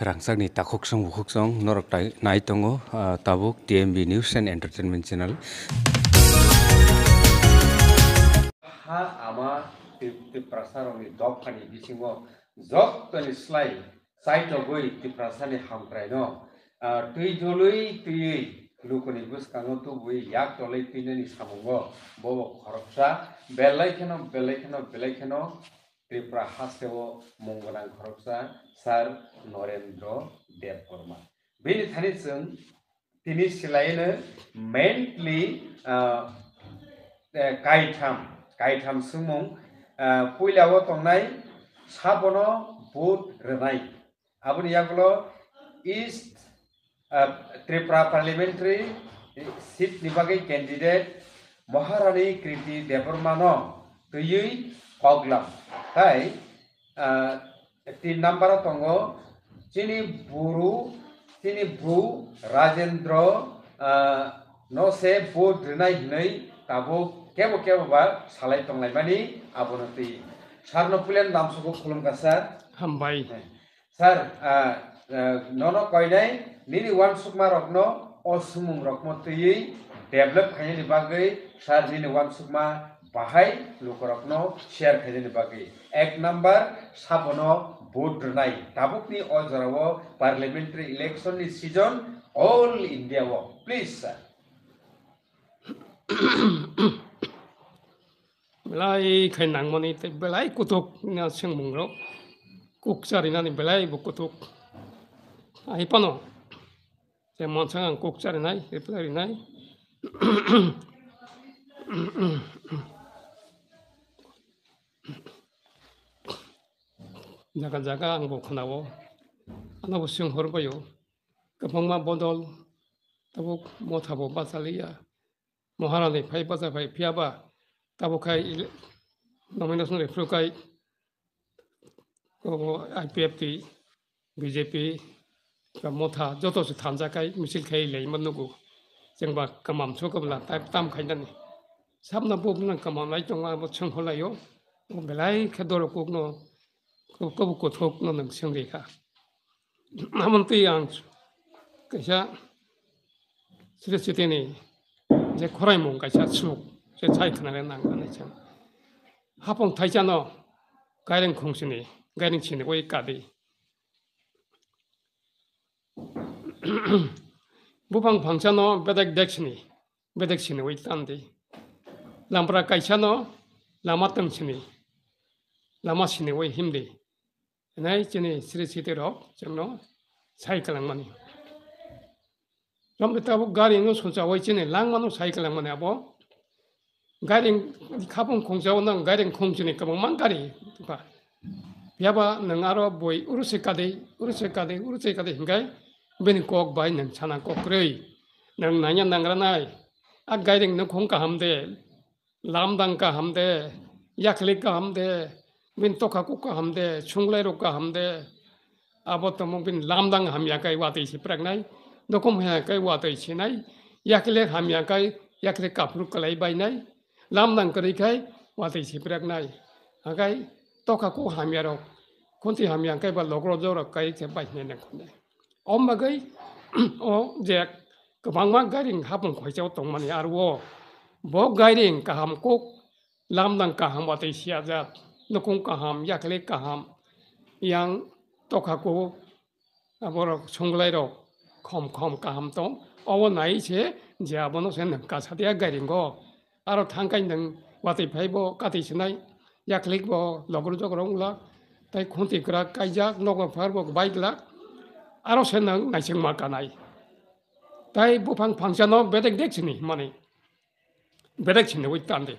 rangsakni takhoksong bukhoksong norok tai nai tongo tabuk tmb news and entertainment channel ha ama tipti prasarongi dokhani bisingo jok tani slai site goi ti prasani hamprai no tui jolui tui lukoni bus kango tu bui yak tolai pinani samongo bobo khoroksa belai kheno belai kheno belai kheno Tripura হাসেও मंगलां खरबसा सार नरेंद्र देव वर्मा बेनि थानि जों তিনি सिलायनो mainly गायथाम गायथाम सुमुं पयलाव तंनाय साबन बुट रोनाय आबुनि यागुलो east Tripura पार्लिमेंटारि सिटनि बागै candidate महारानी कृति देबर्मान दैयै कग्लाम তাই তিন number তঙ্গ চিনি বুরু চিনি ব্রু রাজেন্দ্র নসে বো দ্রিনাই হিনৈ তাবো কেব কেব বা সালাই তংলাই মানি আবনতি সার নপুলেন নাম সুখ খুলুমকা স্যার হামবাই হ্যাঁ। স্যার নন কয়নাই নিনি ওয়ান সুকমা রগ্ন অসুমুং রকম তৈয়ী ডেভেলপ খাইনি বাকি স্যার নিনি ওয়ান সুকমা বাহাই লোক রগ্ন শেয়ার খাইনি বাকি एक नम्बर साबन भोट रोनाय ताबुकनि अजराव पार्लियामेन्टारि इलेक्शननि सिजन अल इन्डियाव प्लिज सार बेलाय खैनां माने बेलाय कुटुक सोंबुंग्राव कुक जारिनानै बेलायबो कुटुक আহিपानो जे मनसां आं कुक जारिनाय बेफोर जारिनाय 나가자가 항복하나오 하나고 수영 허르고요 그 방만 보돌 따복 못하고 바살리야 모하라네 뭐 파이바자 파이 피아바 따복하이 노미네이션에 프로카이 그거 IPFT BJP 모타 저도스 탄자카이 미실카이 레이만 누구 정바 그맘 초급라 따땀 간다니 삼나 부분은 그만 라이 정말 뭐 청홀라요 뭐 멜라이 캐도로 꼭노 그거고토끊는생각이가남은띠양그샤스레스되니이제코라이뭔가샤추욱제차이트나래난간에참하봉타이자노가이랭공신이가이랭친구이까비부방방차노베덱덱신이베덱신이위탄디람브라카이차노라마탐신이라마신이왜힘디 này này nó nó sai sai à bố không 나이전에 스레시대로 정로 사이클랑만이 좀 있다고 가링은 손자와 있지네 랑만은 사이클랑만이 하고 가링 가본 공자원은 가링 공주니까 뭐만 가리 봐 비아바 능 đấy 보이 우르세까데 우르세까데 우르세까데 cái bên có bay nâng chana có rơi nâng nãy nâng ra này à gai nâng không cả ham đấy làm đăng cả ham đấy yak lịch cả ham đấy chung lai bin toka kuka hamde chunglai roka hamde abo tomong bin lamdang ham ya kai wati si prak nai dokom ha kai wati si cái yakle ham ya kai yakle kapru kalai bai nai lamdang kari kai wati si prak nai ha kai toka ku ham ya rok kunti ham ya kai ba lokro jo rok này se mà cái ne kunai cái vang vang cái jek hấp ma garing hapung khoi chau nhà mani arwo cái garing ka ham làm lamdang ka ham wati si ajat नकुं गाहाम याखले गाहाम yang tokaku aboro chunglairo khom khom kaham to awo nai che jabono sen ka satia garingo aro thangkai nang wati phaibo kati chinai yaklik bo logro jogrong la tai khunti kra kaijak nogo pharbo bike la aro sen nang naising ma kanai tai bufang phangsa no bedek deksini mani bedek chini wit tande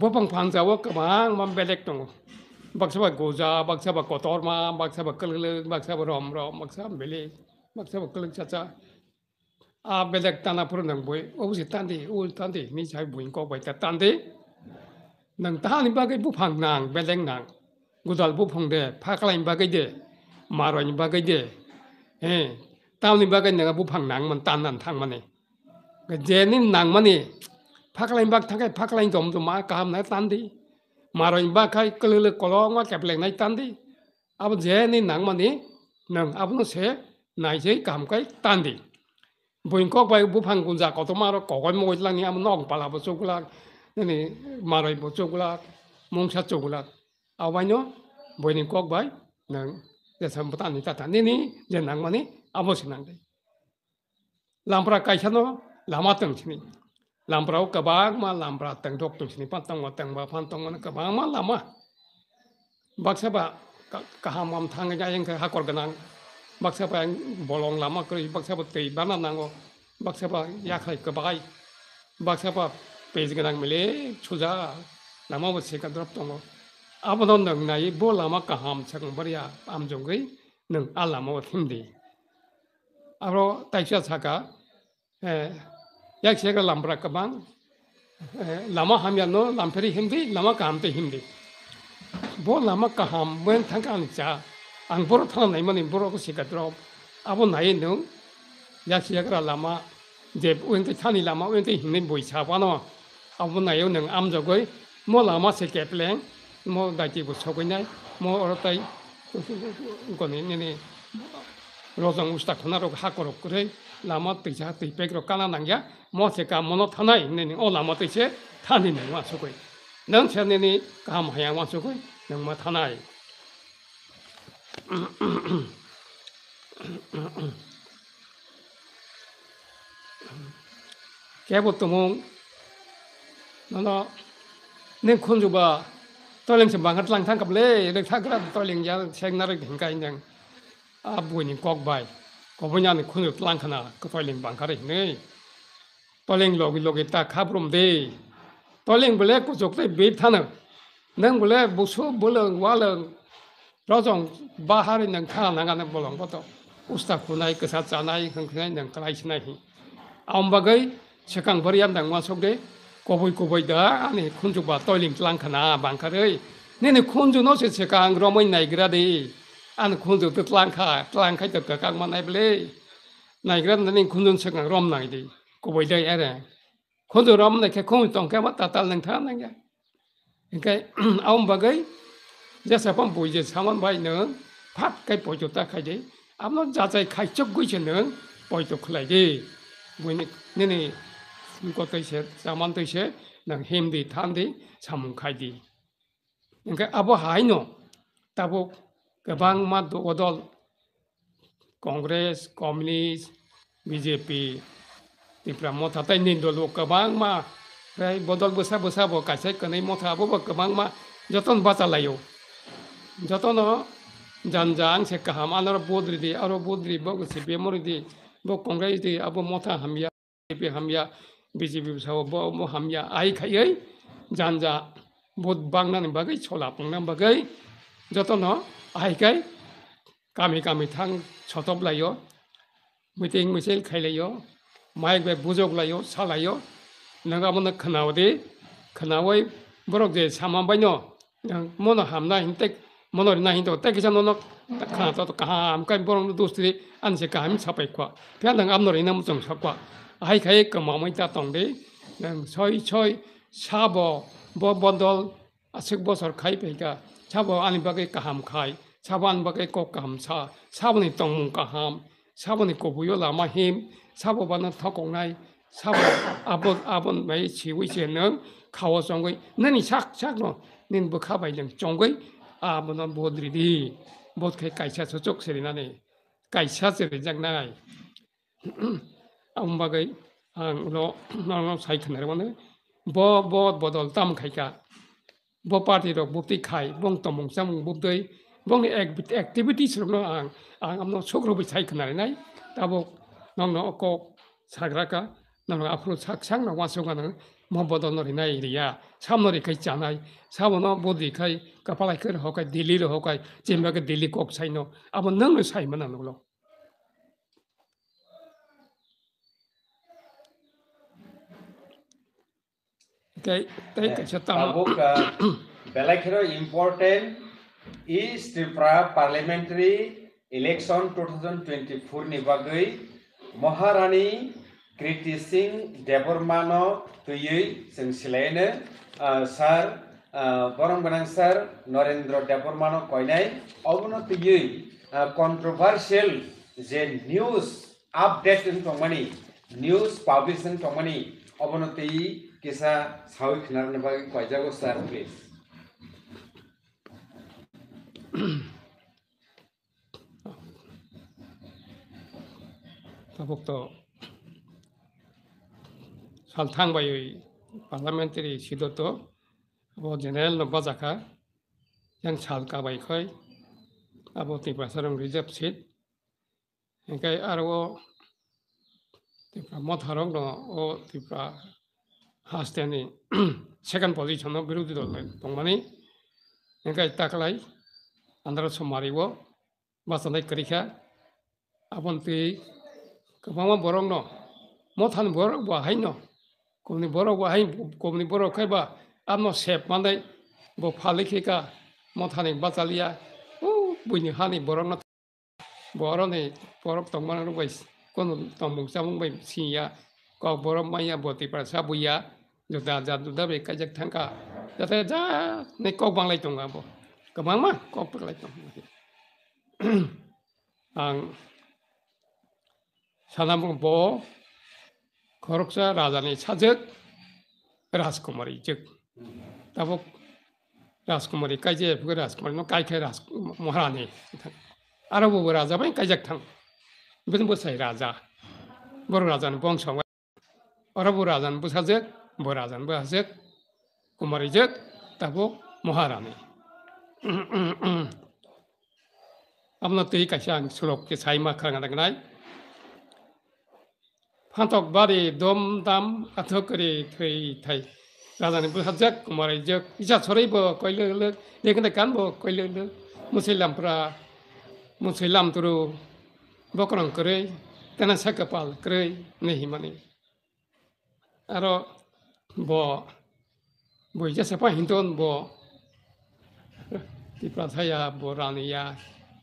bopang p a n g s a wo kamang k a mam belek t o n g baksa bak goza baksa ba kotorma baksa ba k e l g k l baksa ba rom rom baksa b e l i baksa ba k e l e a l chacha a belek tana pur nang boy o si tandi o tandi ni chai buin ko bai ta tandi nang ta ni ba gai bu p a n g nang belek nang gudal bu p a n g de phakla ni ba gai de maro ni ba gai de eh ta ni ba gai nang bu p a n g nang man tan nan thang m a n i g e je ni nang m a n i pakalain bak thakai pakalain tom to ma kaham nai tandi maroin bak kai kelele kolong wa kepleng nai tandi ab je ni nang mani nang abno se nai je kam kai tandi boin kok bai bu phang kunja ko to maro ko koi moi lang ni am nong pala bo chukla ni maroi bo chukla mong sa chukla awanyo boin kok bai nang je sam patan ni tata ni ni je nang mani abo sinang dei lampra kai chano lama tang chini lambrau kabang ma lambra tengdok tu sini pan tong teng ba pan tong kabang ma lama baksa ba kaham am thang ja yang hakor ganang baksa ba bolong lama kri baksa ba tei bana nango baksa ba yakhai kabai baksa ba pej ganang mele chuja lama ba seka drop tongo abadon nang nai bo lama kaham chang bariya am jong gei nang alama wa thimdi aro taisha chaka eh yā kṣeka lāmbarā kāpāṅ, lāma hāṁ yā nō lāmpari hīmdi, lāma kāṁ te hīmdi. Bō lāma kāṁ, mwēn thāṁ kāṁ ca, āṅ pūrā thāṁ nāi mā nī pūrā kṣe kā tūrā, āpū nāi nōng, yā kṣeka rā lāma, dē wēn kā chāni lāma, wēn te hīmdi mbōi chā pā nō, āpū nāi nōng āṁ ca kōi, mō lāma sē kēp lēṅ, mō dājī lama tisa tui pek ro kana nangya mo se ka mono thana in ne o lama tise thani ne wa sukoi nang se ne ni ka ma ya wa sukoi nang ma thana ai kebo tumong nono ning khun ju ba toiling se bangat lang thang kap le rek thak ra toiling ya seng na rek hin ka in yang a bu ni kok bai 거분냐는 큰을 뚫랑카나 그팔링 방카르네 팔링 로기 로기 다 카브롬데 팔링 블레 고족데 베타나 능 블레 부수 불은 와른 로종 바하리 능 카나가나 불은 고토 우스타 쿠나이 그 사자나이 흥흥이 능 클라이시나히 아움바게 세강 버리안 당 와속데 고보이 고보이다 아니 쿤주바 토링 뚫랑카나 방카르이 네네 쿤주 노세 세강 로모인 나이그라데 안 군도 또 tlangka tlangka to ka kang manai ble nai gram na ning kunun chang rom nai di ko boi dai ere kundu rom na ke kung tong ka ma ta tal nang tha nang ya cái ông bà gai ya sa pam boi je saman bai ne phát cái boi to ta khai dei am no ja jai khai chok gui chen ne boi to khlai dei boi ne ne ne ko tai se saman tai se nang hem di than di samun khai di cái abo hai no tabok गोबां दल Congress communist BJP निफ्राय मथाथायनि दलबो गोबां मा ओमफ्राय बदल बोसा बोसाबो खायसे कनै मथाबो गोबां मा जतन बाजालायो जतन जान्जा आंसे गाहाम आरो बद्रिदि आरो बद्रि बगसे बेमरिदि बो कंग्रेस दि आबो मथा हामिया बि हामिया বিজেপি সাবো হামিয়া আই খাই জানজা বহুত বাংনানি বাকি ছলা বাংনা বাকি যতন आइकै कामी कामी थाङ छतप लायो मिथिं मिसिल खायलायो माइक बे बुजोग लायो सालायो नङा मन खोनावदे खोनावै बरक जे सामा बायनो मन हामना हिन्तेक मनोर ना हिन्तो टेक सान नक खाना त काहाम काम बरक दोस्ती आनसे काहाम छापाय खवा फेन नङ आमनोर इना मुचम छाखवा आइ खाय कमामै ता तंदे नङ छय छय साब ब बदल आसिक बसर खाय पेगा साब आनि बागे काहाम खाय 사반박의 꽃감사, 사본이 똥문가함, 사본이 고부요라마힘, 사보반은 타공나이, 사본 아본 아본 매이 지위제는 가오종의 너니 샥샥로 닌부 카바이정 종의 아무나 못들이디 못게 가이차 저쪽 세리나네 가이차 세리장 나이 아무박의 안로 나로 사이크나래 보네 뭐 뭐, 보돌 땀 가이까 뭐 파티로 뭐 띠카이 봉토 봉삼 뭐 띠이 vong activities no ang ang amno sokro bi sai knare nai tabo nong no ko sagraka nong afro saksang no waso ga nang মহব্বত নরিনা এরিয়া সামনে রেখাই চানাই সামন বদ রেখাই কাপালাইকের হকাই দিল্লির হকাই চেম্বাকে দিল্লি কক সাইন আবার নাংলো সাইমন আনলো তাই তাই কাছে তা বেলাইখের ইম্পর্টেন্ট ई त्रिपुरा पार्लियामेंटरी इलेक्शन 2024 नि बागै महारानी कृति सिंह देबरमान तुयै जों सिलायनो सार বরং গনাং স্যার নরেন্দ্র দেবরমান কয়নাই অবনতিयै কন্ট্রোভার্সিয়াল যে নিউজ আপডেট তংমানি নিউজ পাবলিশ তংমানি অবনতি কিসা সাউই খনার বাগে কয়জাগো স্যার প্লিজ সালথাং বাই ওই পার্লামেন্টারি সিদ্ধত আবো জেনারেল নব্বা জাখা যেন সালকাবাই খয় আবো তিপ্রাসারং রিজার্ভ সিট এনকাই আর ও তিপ্রা মথারক ন ও তিপ্রা হাস্তেনি সেকেন্ড পজিশনও বিরোধী দল দংমানি এনকাই তাকলাই 안으로 손마리고 마산에 그리카 아본티 그마마 보롱노 못한 보롱 뭐 하이노 고니 보롱 kai ba 고니 보롱 카이바 암노 셉 만데 뭐 팔리키카 못하니 바살리아 오 부니 하니 보롱노 보롱이 보롱 동만으로 보이스 কোন তমুক চামুক বাই সিয়া কক বড় মাইয়া বতি পারসা বুইয়া জুদা জা জুদা বে কাজাক থাঙ্কা যাতে যা নে ko banglai টঙ্গা বো Kamang mah kok perlek ang 사남봉보 거룩사 라자니 차적 라스코머리 즉 따복 라스코머리까지 부가 라스코머리는 까이케 라스 모하라니 아랍어 라자만 까이작탕 무슨 보사이 라자 뭐 라자는 봉성 아랍어 라자는 부사적 뭐 라자는 부사적 고머리적 따복 모하라니 amna tui kasian surok ke saima khang adang nai phantok bari dom dam athokri thui thai রাজানি বুঝাজাক Kumar যাক ইচ্ছা ছড়াইব কইলে হলে এখানে কানব কইলে হলে মুসলিমরা মুসলিম তোর বকরং করে তেনা সাকে পাল করে নেহি মানে আর ব বই যাচ্ছে পা হিন্দন ব 비파사야 보라니야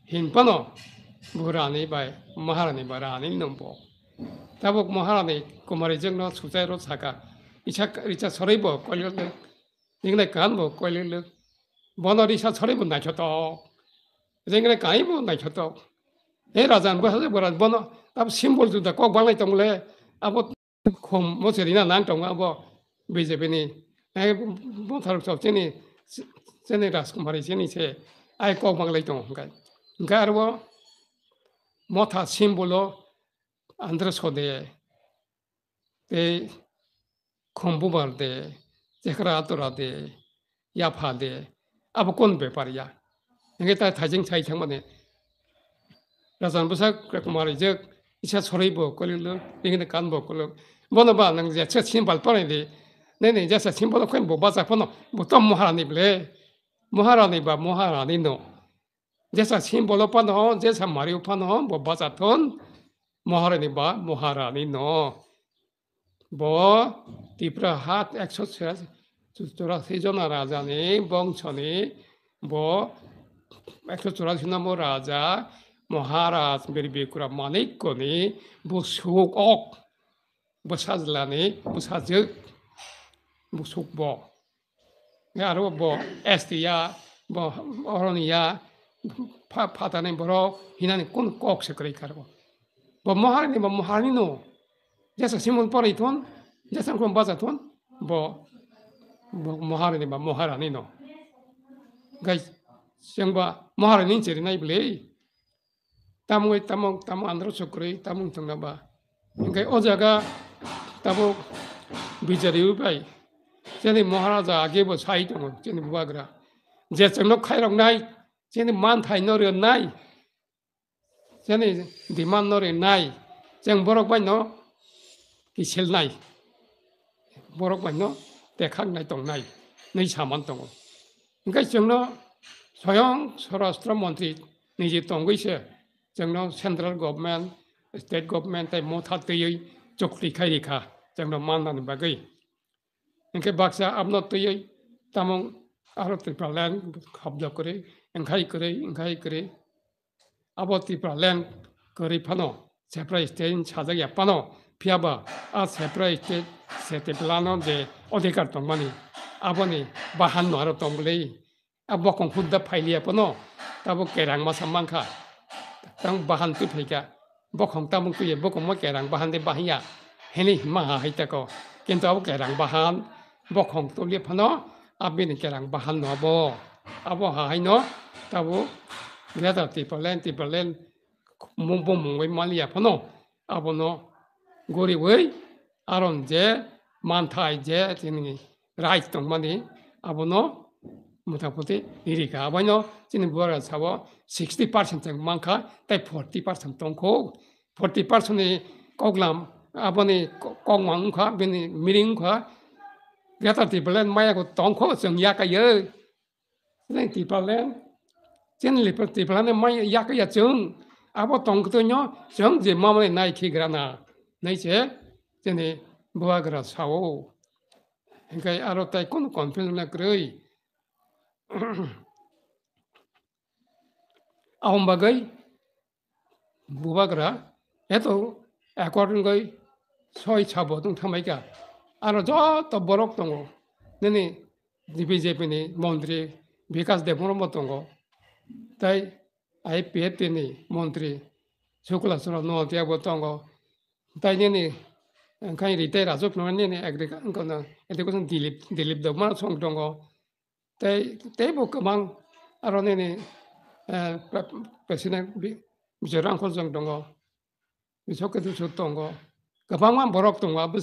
힘빠노 보라니 바이 마하라니 바라니 넘보 다복 마하라니 고마리 정로 수자로 사가 이차 이차 서리보 걸려 이거네 간보 걸려 বনরিষা ছড়িব না খেত যেখানে কাঁইব না খেত এই রাজান বসাছে বরাজ বন তারপর সিম্বল যুদ্ধ কক বাংলাই তংলে আবো খম মসুরি না নাং টং আবো বিজেপিনি মথার সবচেয়ে sene ras kumari sene se ai ko mang lai tong ga garwo motha simbolo andras ko de te khombu bar de jekra atra de ya pha de ab kon be par ya nge ta thajing chai chang ma ne rasan busa kumari Maharani ba Maharani no. Jesa simbolo pa no, jesa Mario pa no, bo basaton Maharani ba Maharani no. Bo tipra hat ekso চুরাশি জন রাজানি বংশনি ব একশো চুরাশি নম্বর রাজা মহারাজ বেরবিকুরা মানিকনি বসুক অক বসাজলানি বসাজক বসুক ব ŋaro bo ya, bo oroniya fatane boro hinani kun kok sekre karbo bo moharni bo moharni no jasa simon pore iton jasa kon ton, bo bo moharni Mohar moharani no gai Mohar moharani ceri naib blei tamu tamu tamu andro sekre tamu tungnaba gai ojaga tamu bijari ubai 쟤네 모하라자 아게보 사이동 쟤네 무바그라 제 정록 카이롱 나이 쟤네 만타이 노려 나이 쟤네 디만 노려 나이 쟤 보럭 바이노 기실 나이 보럭 바이노 대강 나이 동 나이 너희 사만 동 그러니까 정로 소영 소라스트라 몬트리 নিজে তঙ্গইছে जोंनो central government state government type Motha दैयै चक्रि खायरिखा जोंनो माननानै बागै nke baksa abno tuyoi tamong aro tripra land khabda kore enghai kore enghai kore abo tripra land kore pano sepra state chaja ya pano piaba a sepra state sete plano de odhikar tongmani aboni bahanno aro tonglei abokong hudda phailia pano tabo kerang ma samangkha tang bahan tu phaika bokong tamung tuye bokong ma kerang bahan de bahia heni ma haita ko কিন্তু আবার কেরাং বাহান bokhong to le phano abbe ne kerang bahal no bo abo ति hai no tabo le ta ti pa len ti pa len mum bum mum we mali ya phano abo no gori we aron je man thai je tin ni no no 60% tang man tai 40% tong ko 40% ni koglam abo ni kong mang ยาตันติเปล่นไม่ก็ต้องข้อเสียงยากเยอะนั่นติเปล่นเช่นหลีติเปล่นไม่ยากยาจึงอาบตองตัวเนาะเสียงจีมาไม่นายขี้กระนาในเช่เจนี่บัวกระสาวเห็นไงอารมณ์ใจคนก่อนเป็นนักเลย ông bà gây bù bà gara eto according gây soi chabo tung tham ấy cả ārō tō tō bōrōk tōngō, nē nē D.P.J.P. nē mōntirī bhikās dēpūrō mō tōngō, tāi A.I.P.H. tē nē mōntirī chōku lā sōrō nō tīyā kō tōngō, tāi nē nē kāñi rītē rā sōp nō nē nē agrikā ōkō nā, ātē kō sō nā dīlīb, dīlīb dō kō mā rō tōngō, tāi, tāi bō kāpāṅ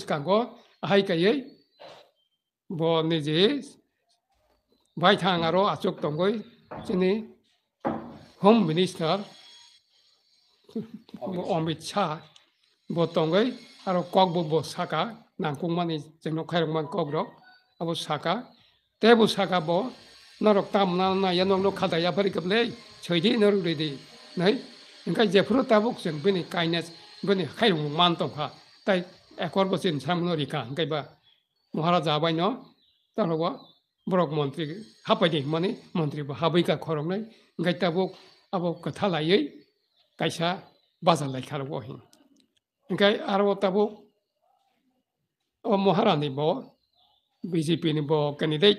ārō nē nē bo bai aro 하이까이 뭐 내지 바이탕하러 아쪽 동거이 지니 홈 미니스터 bo 뭐 동거이 아로 꽉보보 사가 난국만이 정로 카력만 꽉으로 아보 사가 대부 사가 뭐 너럭 땀나나 연옥로 카다 야버리급래 저기 너르리디 네 그러니까 이제 프로 따복 정 분이 까이네 분이 카이롱 만동하 따이 एकर बोसोर सामनो रैखा ओंखायबा महाराजा हाबाय न तारबा book मन्त्रि हाबायदों माने मन्त्रिबो हाबैखा खरंनाय ओंखाय दाबो आबो खोथा लायै गायसा बाजार लायखारबो हिं ओंखाय आरो दाबो महारानिबो बि जे पिनिबो केन्डिडेट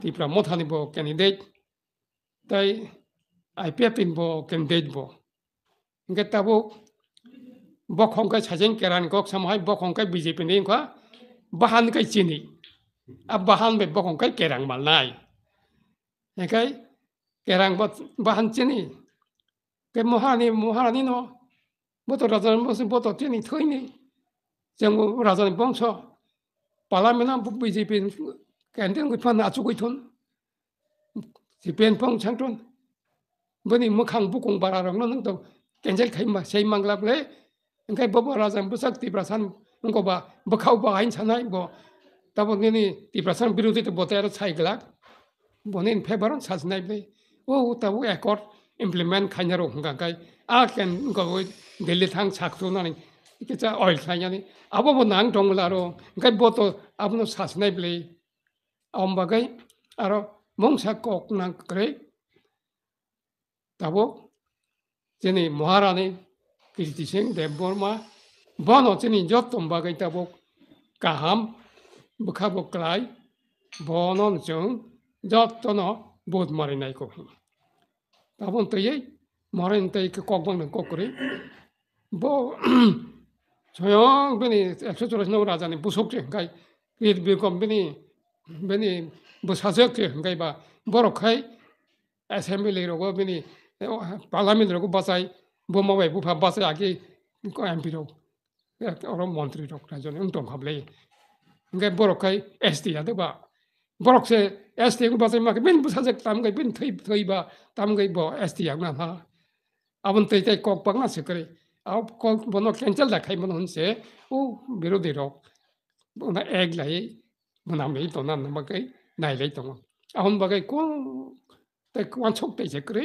टिप्रा मथानिबो केन्डिडेट তাই আই পি এফ ইনবো কেন্ডিডেট বো ओंखाय दाबो bokong kai sajeng keran gok samhai bokong kai BJP ni kwa bahan kai chini ab bahan be bokong kai kerang mal nai kai kerang bot bahan chini cái mua hàng này mua hàng này nó bố tôi ra dân bố tôi bố tôi tiền này thôi này chẳng bố ra dân bông cho bà làm mình làm bây giờ bên cái anh người phân áp chú cái thôn thì bên bông chẳng thôn bởi vì mua hàng bố không bà làm nó nó đâu cái gì khi mà xây mang lại engkai bobo razam busak ti prasan engko ba bakau ba ain sana bo tabo ngini ti prasan biruti te botero saigla bonin favoron sajnai be o oh, tabo ekor implement khanyaro hunga ah, kai a ken engko go delhi thang sakto nani kicha oil khanyani abo bo nang laro engkai boto abno sajnai ble ombagai aro mongsa kok nang kre tabo jeni muharani কীর্তি সিং দেববর্মা বনো তিনি যত্তম বাগাইতাবক কাহাম বুখাবক্লাই বনন চং যত্তন বোধ মারি নাই কখন তখন তো এই মরেন তাই কখন ককরে ব স্বয়ং বেনি একশো চল্লিশ নম্বর রাজানি বুসকছে গাই লির বিকম বেনি বেনি বুসাজকে গাইবা বরখাই এসেম্বলি রোগ বেনি পার্লামেন্ট রোগ বাঁচাই বোমাবাই বুফা বাসে আগে এমপির হোক ওরা মন্ত্রী হোক রাজন উল্টম ভাবলে ওই বরকখাই এস টি আদবা বরকসে এস টি বাসে মাকে বিন বুসাজে তামগাই বিন থই থইবা তামগাই ব এস টি আগনা হা আবন তৈ তাই কক পাক না সে করে আও কক বন ক্যান্সেল দেখাই মনে হচ্ছে ও বিরোধী রক ওনা এক লাই মনামেই তো না নামাকে নাইলাই তো আহন বাগাই কোন তাই কোয়ান ছক তাই সে করে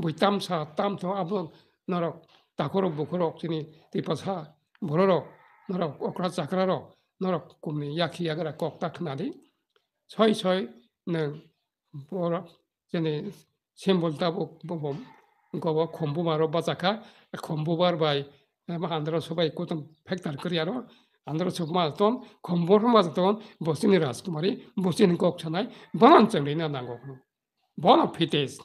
mūy tāṁ sāt tāṁ tū ābu nāro taku rū buku rū kū ṭini tīpa sāt mūru rū nāro uka rā tsākara rū nāro kūmi yā kī yā kāra kōk tā ka nādi sāi sāi nā bō rā kū ṭini shimbūntā bū bō kō bō kōmbū māru bā cā kā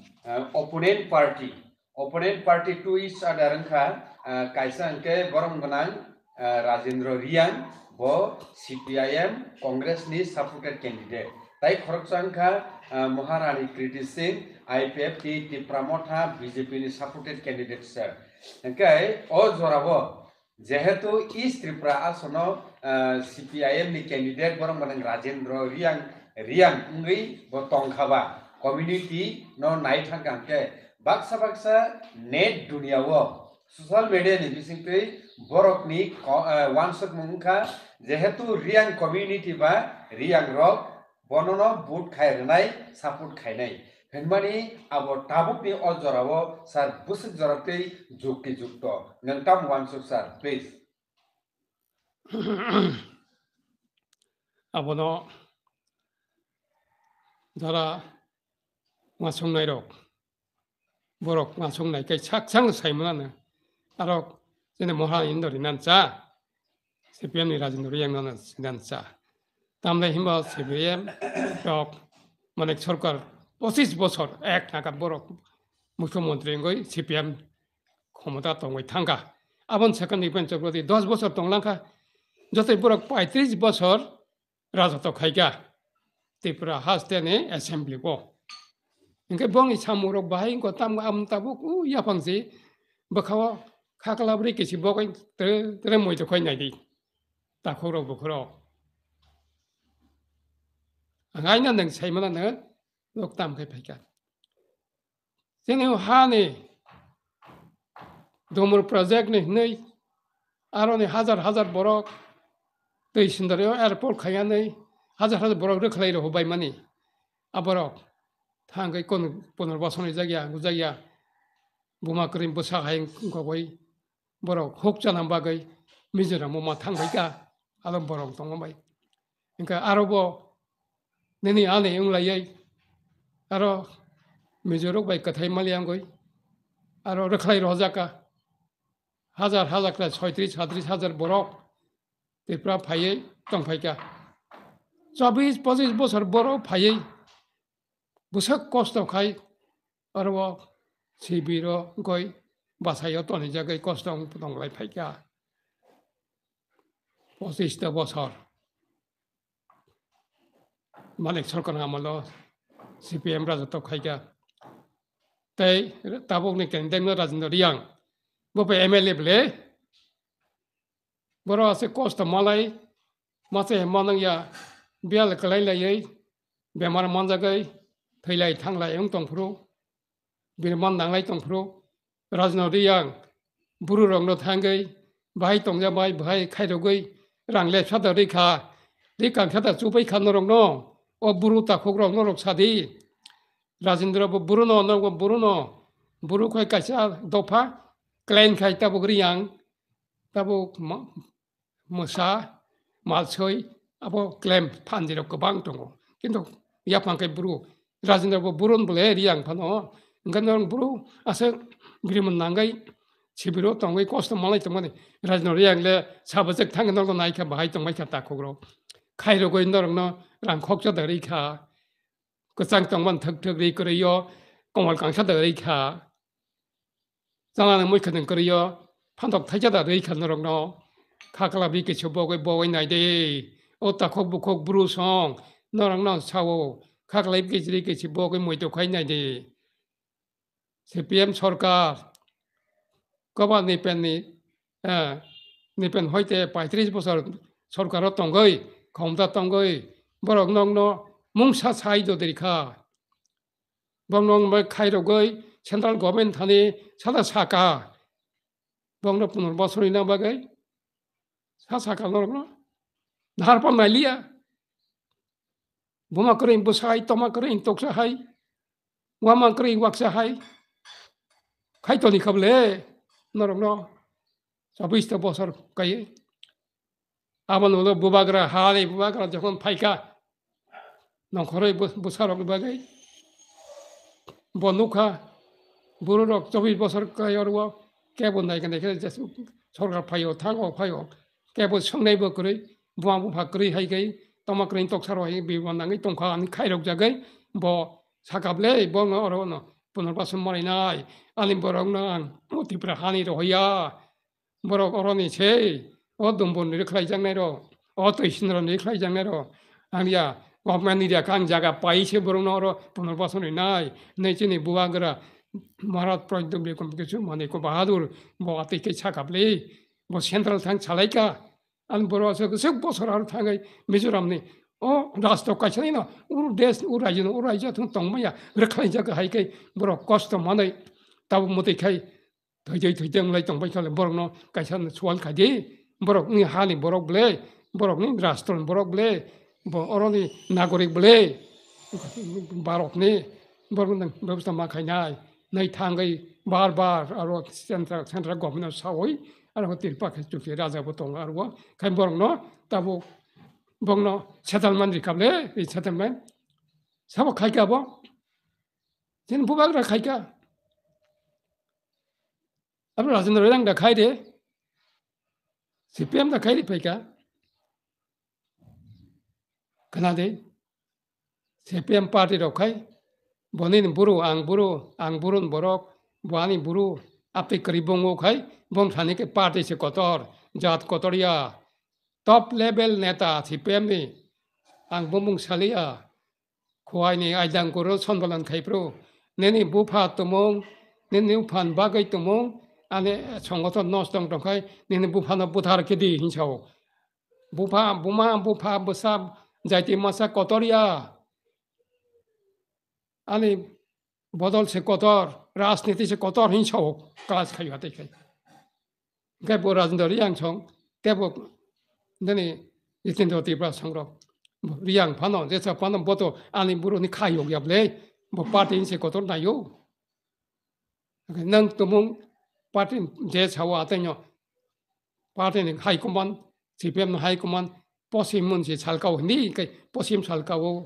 opponent party opponent party to each other অংখা কাইছা অংকে গৰম গনাং ৰাজেন্দ্ৰ ৰিয়াং ব C P I M Congress নি supported candidate তাই খৰকচাংখা Maharani Kriti Singh I P F T T প্ৰামথা বিজেপি নি চাপৰ্টেড কেণ্ডিডেট ছাৰ অংকে অ জৰাব যিহেতু ইষ্ট ত্ৰিপুৰা আসন চি পি আই এম নি কেণ্ডিডেট গৰম ৰাজেন্দ্ৰ ৰিয়াং ৰিয়াং ঐ কমিউনিটি ন নাই থাকে বাক্সা বাক্সা নেট দুনিয়াও সোশ্যাল মিডিয়া নিবিচিংটোৱেই বৰকনি ৱানশ্বট মুখা যিহেতু ৰিয়াং কমিউনিটি বা ৰিয়াং ৰক বৰ্ণন বুট খাই ৰেনাই চাপোৰ্ট খাই নাই হেনমানি আব টাবুকনি অজৰাব ছাৰ বুচুক জৰতেই যুক্তিযুক্ত নেংটাম ৱানশ্বট ছাৰ প্লিজ আপোনাৰ ধৰা masumnairok borok masumnai kai saksang saimunana arok jene moha indori nancha CPM ni rajendori yang nana nancha tamle himba CPM rok মানে সরকার পঁচিশ বছর এক নাগাদ বড় মুখ্যমন্ত্রী গই সিপিএম ক্ষমতা দঙ্গই থাঙ্গা আবন সেকেন্ড ইপেন চক্রবর্তী দশ বছর দংলাঙ্কা যতই বড় cái Inka bong icham urok bahai inko tam am tabuk u uh, ya pang si bakawa kakala bri kisi bok in từ tere moi cho khoi nai đi ta khổ khoro bukhoro. Angai na nang sai mana nang lok tam kai pai kan. Sene ha ne domur project ne nei aro ne hazar hazar borok tei sundar airport này khaya nei hazar hazar borok re khlai ro hobai mani aborok. thang kai kon ponor ba soni jagya gujagya buma krim bu sahai ko goi boro hok chanam ba gai mizora mo ma thang ka alam borong tong mai inka aro bo neni ane yung lai ai aro mizorok bai kathai mali ang goi aro rakhai roja ka hazar hazar kra 36 36 hazar borok te pra phai tong phai ka 24 25 bosor borok phai 무척 고스톱하이 어려워 집이로 거의 বাসাইও তনি জায়গায় কষ্ট দংলাই ফাইকা পঁচিশটা বছর মালিক সরকার আমল CPM রাজত্ব খাইকা তাই তাবকনি কেন্দ্রেন রাজেন্দ্র রিয়াং বপে এম এল এ বলে বড় আছে কষ্ট মালাই মাসে হেমানিয়া বিয়াল কালাই লাইয়াই বেমার মানজাগাই Thầy lại thăng lại ông tổng p r u bên man g nang lại tổng p r u rajno riang, buru rong lo thang gây, bài tổng ra bài bài khai đ u g â i rằng lệ sát đời khá, đi càng sát đời chú bây khăn r o n nó, ô buru ta khúc rong nó rọc xa đi, rajindra bộ buru nó, nó buru nó, buru khai c i s a đô phá, klein khai ta bộ riang, ta bộ m sa clean mà chơi bù băng phản gì 말소의 아보 클램 판지로 그방 동고 근데 야판게 부르 이라진다고물은불에리양파노인간다는불로아세그림은난가이집으로동거이코스도몰라있던거네이라진다리양래사버적탕에놀고나이카바이던마이카따고그러카이로고인도랑너랑걱정다리카그쌍덩만턱턱리그래요공월강사다리카장안은뭐이카든그래요판독타자다리카너랑너카클라비께쳐보고보고있나이데오따콕부콕부루송너랑너사오 khác lấy cái gì cái gì bộ cái mùi tiêu khay này thì CPM সরকার কবা নিপেন নিপেন হইতে পঁয়ত্রিশ বছর সরকার তঙ্গই ক্ষমতা তঙ্গই বরং নগ্ন মুংসা সাই দরিখা বং নং খাইরগই সেন্ট্রাল গভর্নমেন্ট থানে সাদা সাকা বং পুনর্বাসনী না বাগাই সা সাকা নগ্ন ধার পান নাইলিয়া Bumakering busay, tomakering toksahay. Wamakering waksahay. Kay to ni kable. Narokno. Sabista bosar kaye. Aman ulo bubagra hali bubagra jokon paika. Nongkoroi busarok bagay. Bonuka. Bururok chobis bosar kayorwa. 깨본나이가내가이제서로파요타고파요깨본성내버그래무한부박그래하이게 tama kren tok saro hi bi wan nang tong kha khai rok jagai bo sakap le bo no ro no punor pas mari nai alim borong nang oti prahani ro ya borok ni che o dum bon ni khai jang nai ro o to isin ro ni khai jang nai ro ang ya government area কাং জায়গা পাইছে nai ওরা পুনর্বাসনে নাই নেই চিনি বুয়াগরা মহারাজ প্রয়োগ কিছু মানে বাহাদুর বাতিকে ছাকাপলে সেন্ট্রাল থাং ছালাইকা 안 보러와서 석 보소라로 타가 미주람니 어 라스토 까치나 우르 데스 우라지노 우라이자 등 동마야 그렇게 이제 그 하이게 뭐라 코스트 마네 답 못해 카이 더저 더정 라이 동바 칼 뭐라노 까치나 수월 가디 뭐라 니 하니 뭐라 그래 뭐라 니 라스토 뭐라 그래 뭐 어로니 나고릭 그래 바로니 뭐라 그 ব্যবস্থা মা খাই নাই নাই থাঙ্গাই বারবার আরো সেন্ট্রাল সেন্ট্রাল গভর্নমেন্ট সাহই ala ko tir pak tu ki raja bo tong arwa kai borong no ta bo bong no chatal man ri kable i chatal man sabo kai ka bo jin bu bag ra kai ka ab rajendra rang da kai de cpm da kai ri pai ka kana de cpm party ro kai bonin buru ang buru ang burun borok buani buru ape karibong kai વંશાની કે party છે કોતર જાત કોતરિયા top level neta thi pemni ang bumung salia khwai ni aidang ko ro son balan khai pro neni bu pha tumong neni phan ba gai tumong ane chongoton nos tong tong khai neni bu pha na buthar ke di hin chao bu pha bu ma bu pha bu sa jaiti masa kotoria ane bodol se kotor রাজনীতি সে কত হিংসা হোক কাজ খাই হাতে খাই 그러니까 뭐 라진다 리양청 대법 너네 이젠도 디브라 성로 뭐 리양 반원 제사 반원 보도 아니 물으니 카 욕이 없네 뭐 파티 인세 것도 나요 năng tụm mong 파티 제 차와 아테뇨 파티는 하이코만 지뱀 하이코만 포심은 제 잘가오 니 그러니까 포심 잘가오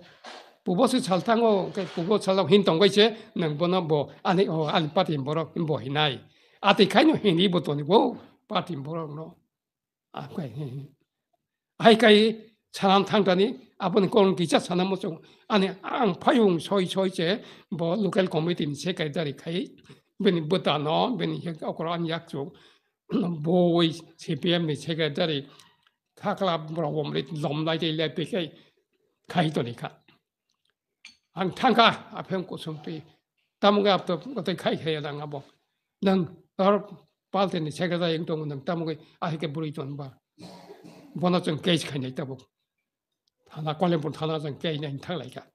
부보스 잘탕고 그 부보 잘랑 힌동 거 이제 능 보나 뭐 아니 어 아니 파티 뭐라 뭐 히나이 아테 카뇨 히니 보토니 고빠짐보랑로아까아이까이사람탄다니아버는그런기자사람못 좀. 아니안파용소이소이제뭐로컬커뮤니티세계다리가이베니보다노베니헤가그런약속보이 CPM 세계다리카클라뭐라고우리롬라이데일레피게가이도니까안탄가앞에고성도담가앞도어떻게가이해야당가뭐 난, 나를 발테니 세계다 행동은 담고 아 이렇게 부르기 좀 봐. 뭐나 좀 계속 가냐 있다 보고. 하나 관련 본 하나 좀 개인에 탈라이가.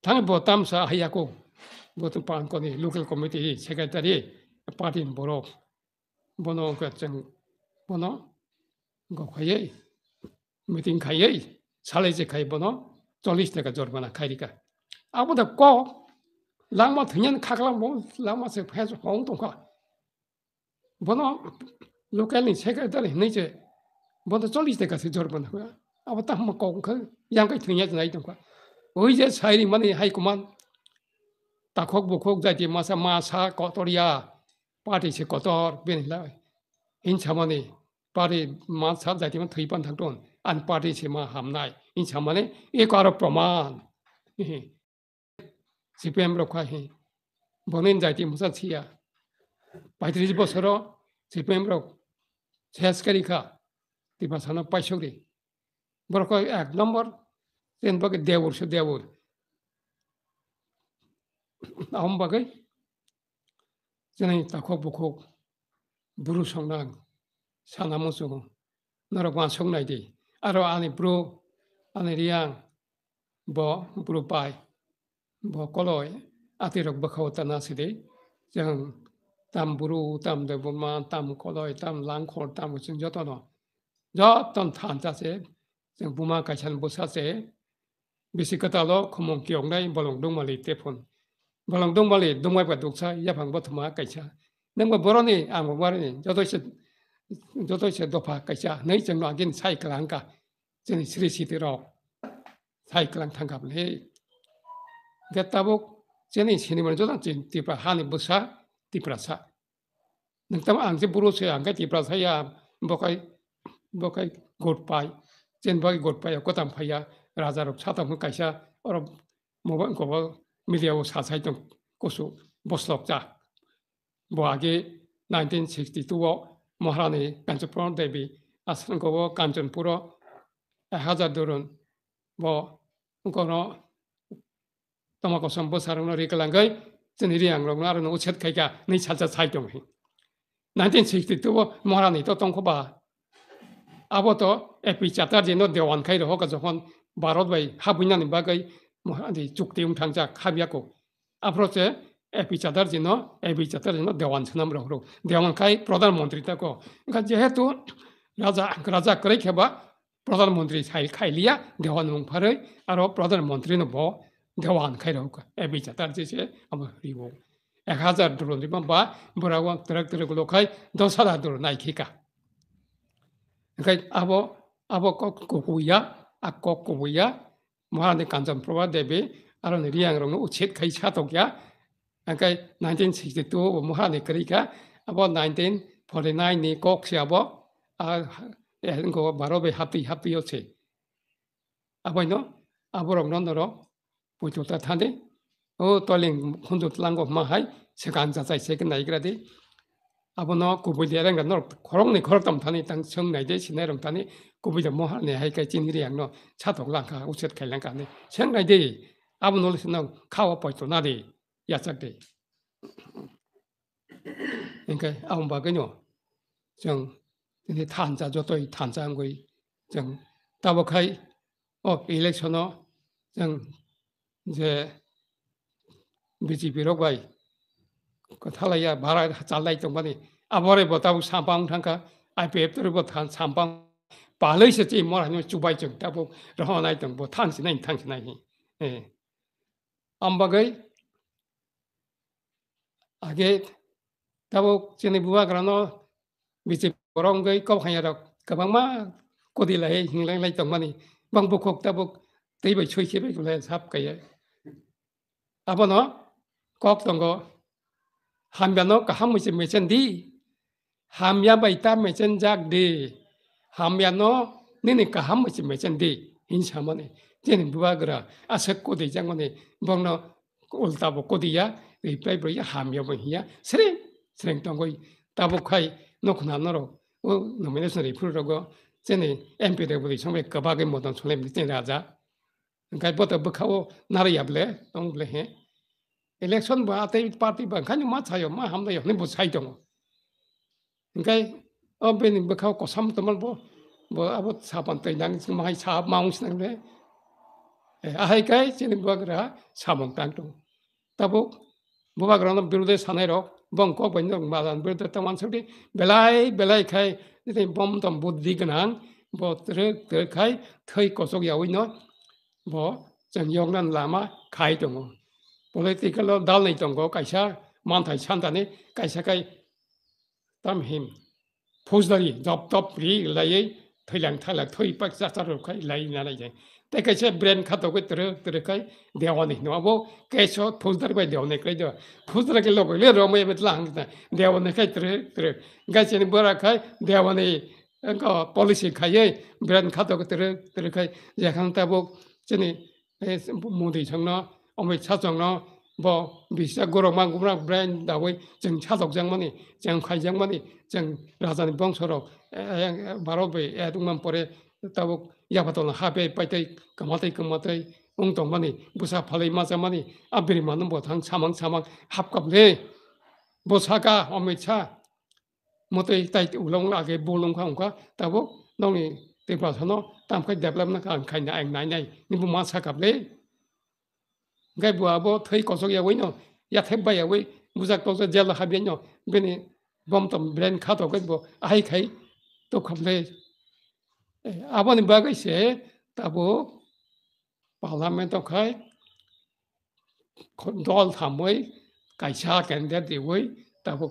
당보 담사 하야고 모든 방권이 로컬 커뮤니티 세계다리 파티인 보러. 뭐노 같은 뭐노 거 가야. 미팅 가야. 살아지 가야 졸리스네가 저번에 가리가. 아무도 거 랑마 드년 카글랑 몸 랑마서 해서 홍동과 Bueno, lokalni seka dali ni che, bodo cholis deka se jor bana kwa, aba ta ma kong ka, yang ka tring ya jnai tong kwa. Oi je sairi mani hai kuman, ta khok bo khok jati masa masa kotor ya, pati se kotor, bini la, in chamani, pati masa jati man thui pan thak ton, an pati se ma ham nai, in chamani, ek aro praman. CPM ro kwa hi, bonin jati musa chiya, 35 বছৰৰ ত্রিপেমরক শেষকারিখা ত্রিপাশানো পাইসরি বরক এক নম্বর তিন বাকে দেওর সে দেওর আহম বাকে যেন তাকক বকক বুরু সংনাং সানা মুসু নরক মা সংনাই দি আরো আনি ব্রু আনি রিয়াং ব ব্রু পাই ব কলয় আতিরক বখাওতা না সিদে जों ตามบุรุษตามเดบุมาตามคนอยตามหลังคนตามสิ่งจตโนอยต้องทานจะเสียงบุมากระชันบุษาเสดบิสิกตาโลขมงเกี่ยงได้บลงดงมาลีเตพนบลงดงมาลีดงไว้ปรดดุกชายาพังบุตมากระชานึกว่าบรนี่อ่างบัวนี่จะต้องเสดจะต้องเสดดพากระชา ในจังหวะกินใช้กลางกะจึงสิริสิติรอกใช้กลางทางกับนี้เกตตาบุกจึงนี่ชินิมันจะต้องจินติปะหานิบุษา से तिब्रासा तयार दिब्रा छ गट पहि गा गत राजा गाइसा मिलियो साथै दु कसु बस्लो बह नाइन्टिन सिक्सटी टु महारानी कञ्चप्र देवी कञ्चनपुर हजार दरुण बमक बसार 这里两个人，那人我吃开家，你吃着菜中去。那天吃的多，莫让你都痛苦吧。阿伯多，阿比吃到人都掉完开的，好个状况，把肉喂，哈不让你把个莫让你煮的用汤加哈别个。阿婆说，阿比吃到人都，阿比吃到人都掉完吃那么多，掉完开，不让门子打个。你看，这些都，那咋，那咋，可以吃吧？প্রধানমন্ত্রী খাইলিয়া দেওয়ান মুখ ফারে আরো প্রধানমন্ত্রী নব 대왕 가려우까 에비자 단지세 아마 리고 에하자 드론 리만 바 뭐라고 드럭드럭 로카이 도사라 드론 나이키까 그러니까 아버 아버 꼭고야 아꼭고야 뭐하는 간점 프로바 대비 아론 리앙으로 우챗 가이 차독야 그러니까 1962 뭐하는 그러니까 아버 1949니 꼭시 아버 아 에는 거 바로 배 하피 하피 요체 아버노 아버랑 너너로 o jota thane o toleng khondo tlang of ma hai se kan sa sai se kan nai gra de abono ko bu de rang no khorong ne khorok tam thane tang chong nai de sin rang thane ko bu de mo ha ne hai kai chin ri yang no cha dong lang ka uset kai lang ka ne chang nai de abono le sin ka wa poi to na de ya chak de 그러니까 아무 바가요. 정 근데 탄자죠 또 탄자한 거이 정 따복하이 어 일렉션어 정 이제 우리 집 이러고이 그 탈라야 말아 잘라 있던 거니 아버지 보다고 삼방 탄가 아이베프들 보다 뭐 삼방 발레시지 뭐라면 주바이 좀 따보 라나 있던 뭐 탄신은 탄신아니 예 암바가이 아게 따보 전에 부하가노 미지 보랑가이 거하야라 가방마 고딜라에 힝랑라 있던 거니 방부콕 따보 대비 초이케베 그래 잡가야 아버노 꼭성고 함변노 가 함무시 메첸디 함야바 있다 메첸작디 함변노 니니 가 함무시 메첸디 인샤마네 제니 부바그라 아색고데 장고네 봉노 올다보 코디야 리플라이브야 함여보 히야 스레 스랭탕고이 타보카이 녹나노로 오 노메네스 리플라이브라고 제니 엠피데고리 정말 거박의 모든 총례 미팅 하자 kai bota b o k a w o nari yable tong l e he election ba ate party ba khani ma chayo ma h a m d a yo ne b o s a i tong kai obe ni b o k a w ko sam tamal bo bo abo sapan te d a n g sing mai sa maung sing l e ahai kai sin bo gra samong tang tong tabo boba grana birude sanai ro b o n g k o banyo madan birude taman sori belai belai kai ni bom tam b u d i ganang bo tre tre kai thai kosok yawin no 뭐, 전 영란 라마 가이동어. political dalni tongo kaisa mantai chantani kaisa kai tam him phojdari dop dop ri lai thailang thalak thoi pak sa sa ro kai lai na lai te kaisa brain khato ko tre tre kai dewani no abo kaisa phojdar ko dewani kai de phojdar ke log le ro me mitla hang ta dewani kai tre tre gaisen bora kai dewani ko policy kai brain khato ko tre tre kai jakhang ta bo chini eh, mundi chung na, omwe cha chung na, bo bisha guro ma gubra brain dawe chung cha tok chung mani, chung khai chung mani, chung razani bong choro, eh, eh, baro be edung man pore, tabuk yapato na hape paitei, kamatei kamatei, ung tong mani, busa palei ma chung Tiếng bảo nó tam khách đẹp lắm nó càng khánh anh này này nhưng mà mà sao gặp đấy cái bữa bố thấy có số yêu ấy nhở ya thấy bây yêu ấy bây giờ tôi số giao là hai bên nhở bên bom tầm bên khác tàu cái bố ai thấy tôi không thấy à bọn em ba cái xe ta bố bảo làm em tao khai con đo thầm ấy cái cha cái đẹp thì ấy ta bố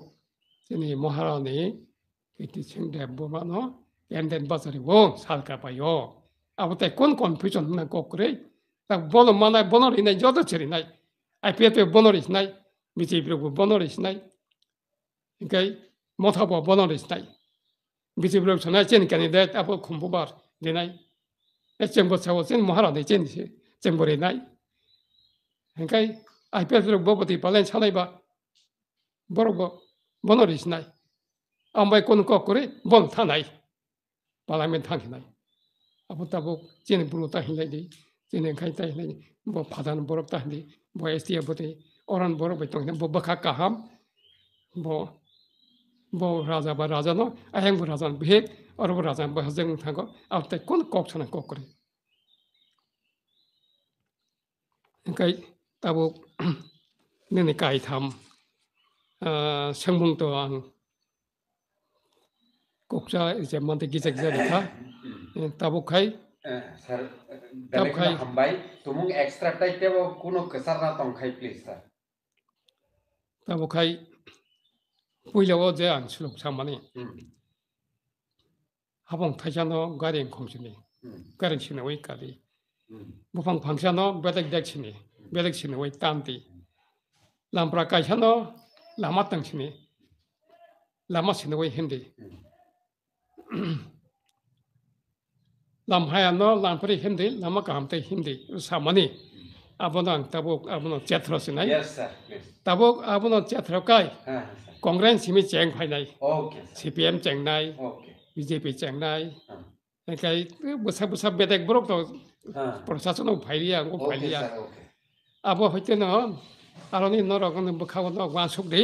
cái này mua hàng này cái tiếng đẹp bố mà nó 연된버서리고 살까봐요. 아무때 건 컨퓨전만 꼭 그래. 딱 번호 만나 번호리 내 저도 처리 나이. 아이피에 번호리 나이. 미치 비고 번호리 나이. 그러니까 못하고 번호리 나이. 미치 비고 전화 전 간에 아버 공부바 되나이. 에쳔버 차오센 모하라 되젠시. 쳔버리 나이. 그러니까 아이피에 보보티 발렌 차나이바. বড় বনরিস নাই আমায় কোন cock করে বন থা নাই parlament थांखिनाय 아무따고 진행 불로 따힐래니 진행 가이 따힐래니 뭐 파단 보럽 따니 뭐 에스티에 보대 어란 보럽 보통 뭐 바카까 함뭐뭐 রাজা বা রাজা নয় আহেং রাজা বিহেক অরব রাজা বা হজেং থাক আউতে কোন কক ছানা কক করে kukcha ise mante kisek zari tha eh, tabu khai tabu khai tumung ekstra tai tebo kuno kisar na tong khai please sir tabu khai puile wo je an chulok hmm. cha mani habong thai chan no garin khom chini hmm. garin chini wei ka li hmm. bu phang phang chan no bedek dek chini bedek chini wei tan ti lam prakai chan no lama tang chini làm hay nó làm cái hindi làm cái ham tay hindi samani আপনার তাবুক আপনার চেত্র আছে নাই তাবুক আপনার চেত্র কাই কংগ্রেস সিমি চেং phi নাই CPM চেং নাই BJP চেং নাই এনকাই বুসা বুসা বেদেক বরক তো প্রশাসন ফাইলিয়া আঙ্গো ফাইলিয়া আবো হইতে ন আর নরক বখাবো নক বাঁশুক দি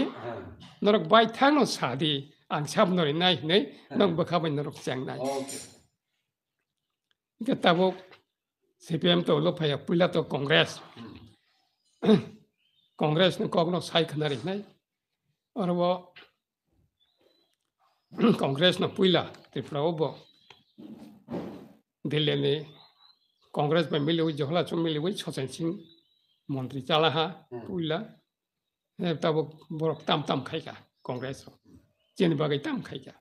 নরক বাইথানো সাদি आं साबनारै नायहैनाय नंबो खामायनो रख जेंनाय इनका ताबो सिपिएम तो लो फैया पहिला तो कांग्रेस कांग्रेस ने कग्नो सायखनारि नाय आरो बो कांग्रेस न पहिला त्रिपुराव बो दिल्लीनि कांग्रेस बा मिलिवै जहला चुं मिलिवै सचेन सिंह मन्त्रि चालाहा पहिला ताबो बरक ताम ताम खायखा कांग्रेस जेनेबा कोई तंग खाई जा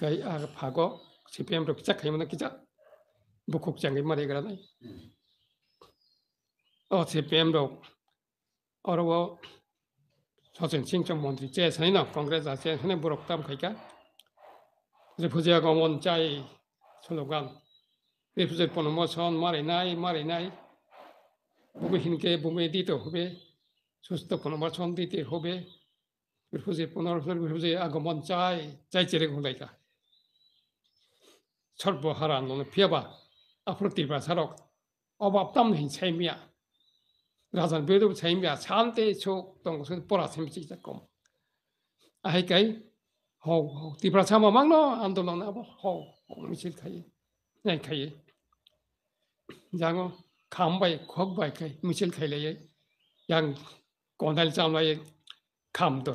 कई आ भागो सीपीएम रो किचा खाई मन किचा बुकुक चंगे मरे गरा नहीं और सीपीएम रो और वो 조선 신청 문제 제선이나 공그레스 제선에 부록담 그니까 이제 부제하고 원자의 슬로간 이 부제 보는 뭐선 말이 나이 말이 나이 보고 힘께 보면 디도 후배 수스도 보는 뭐선 디디 후배 그리고서보나로서그리고서아고먼짜이짜이지레공다이까철보하라너는피어봐앞으로뛰봐사록어밥담흰세미야라산베도세미야산대촉동것은보라세미지있었고아이까이호호뛰브라참아막노안돌로나호미칠카이네카이장어감바이콕바이카이미칠카이래양꼬날잠라이감돌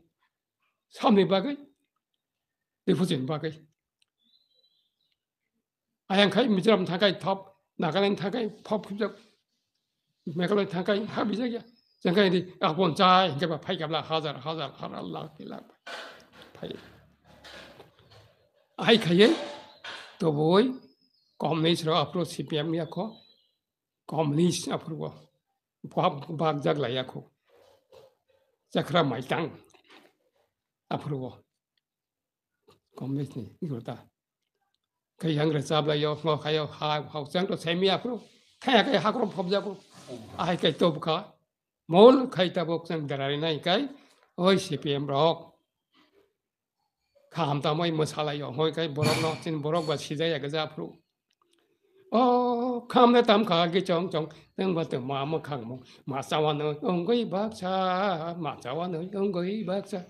Samne bagay. 내부적인 bagay. 아양카이 미즈람 타가이 탑 나가는 타가이 퍼프적 메갈로 타가이 합이적이야. 잠깐이 아본 자 이제 봐 파이갑라 하자 하자 하랄라 길라 파이. 아이카예 또 보이 कॉम्युनिस्ट आपरो सीपीएम याखो कॉम्युनिस्ट आपरो बाग बाग जग लायाखो चक्रा माइटांग aprobó con mis disfrutar que ya ingresaba la yo no que yo ha ha usted lo se me apro que ya que ha crop hop ya ay que to busca mol que ta box en darar nai kai hoy cpm rock kham ta moi masala yo hoy kai borok no tin borok ba sida ya ga apro ô kham đã tam khá cái chong chong đừng bắt đầu mà mà khang mong mà sao anh ơi ông cái bác cha mà sao anh ơi ông cái bác cha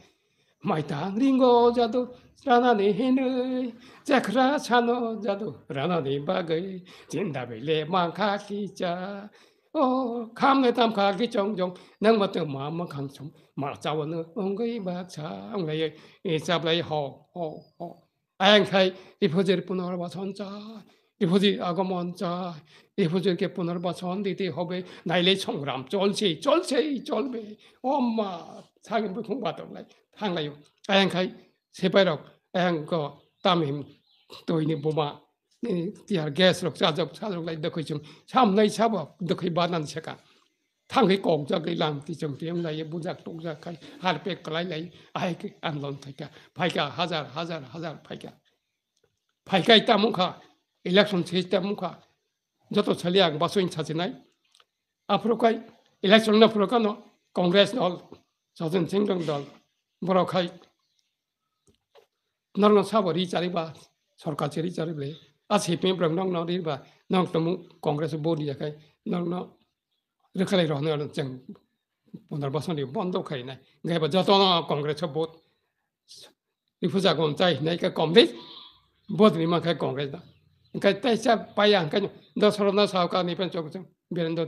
마이땅링고 자도 라나니 헤느 자크라 차노 자도 라나니 바게 진다벨레 망카키자 어 감네 담카기 정정 능마트 마음 강점 말자원의 엉거이 박차 엉거이 이잡라이 호호호 아양카이 리포지를 뿐으로 봐 전자 리포지 আগমন자 리포지কে পুনর্বাসন দিতে হবে নাইলে সংগ্রাম চলছে চলছে চলবে ও মা সাগে খুব বাতক লাগে थांलायो सेपाइरक आयंको तामिम तोइनि बोमा तिहार ग्यास रक चाजब चाजबलाई दखै छौँ सामनै साब दखै बानान सेका थाङै कक जागै लाम्ती जों तेम लायो बुजाक टकजाखाय हार पेकलाय लायो आइक आन्दोलन थाइका फाइका हाजार हाजार हाजार फाइका फाइका तामुखा इलेक्सन सिस्टेमुखा যত ছেলে আগ বাসইন ছাছে নাই আফ্রকাই ইলেকশন আফ্রকানো কংগ্রেস দল স্বজন সিং দল 뭐라고 가, 나랑 사버리 자리바 सरकारचेरी चरिबले आ छेपे प्रंग नंग नंग रिबा नंग तमु कांग्रेस बोली जखाय नंग न रखले रहने वाला चंग पंद्रह वर्ष ने बंद खाई ना गए बा जतो न कांग्रेस छ बहुत रिफुजा गोम चाहि नै का कांग्रेस बहुत नि मखा कांग्रेस दा काय तै छ पाया का दस रो न साव का नि पेन चोक चंग बेरन दो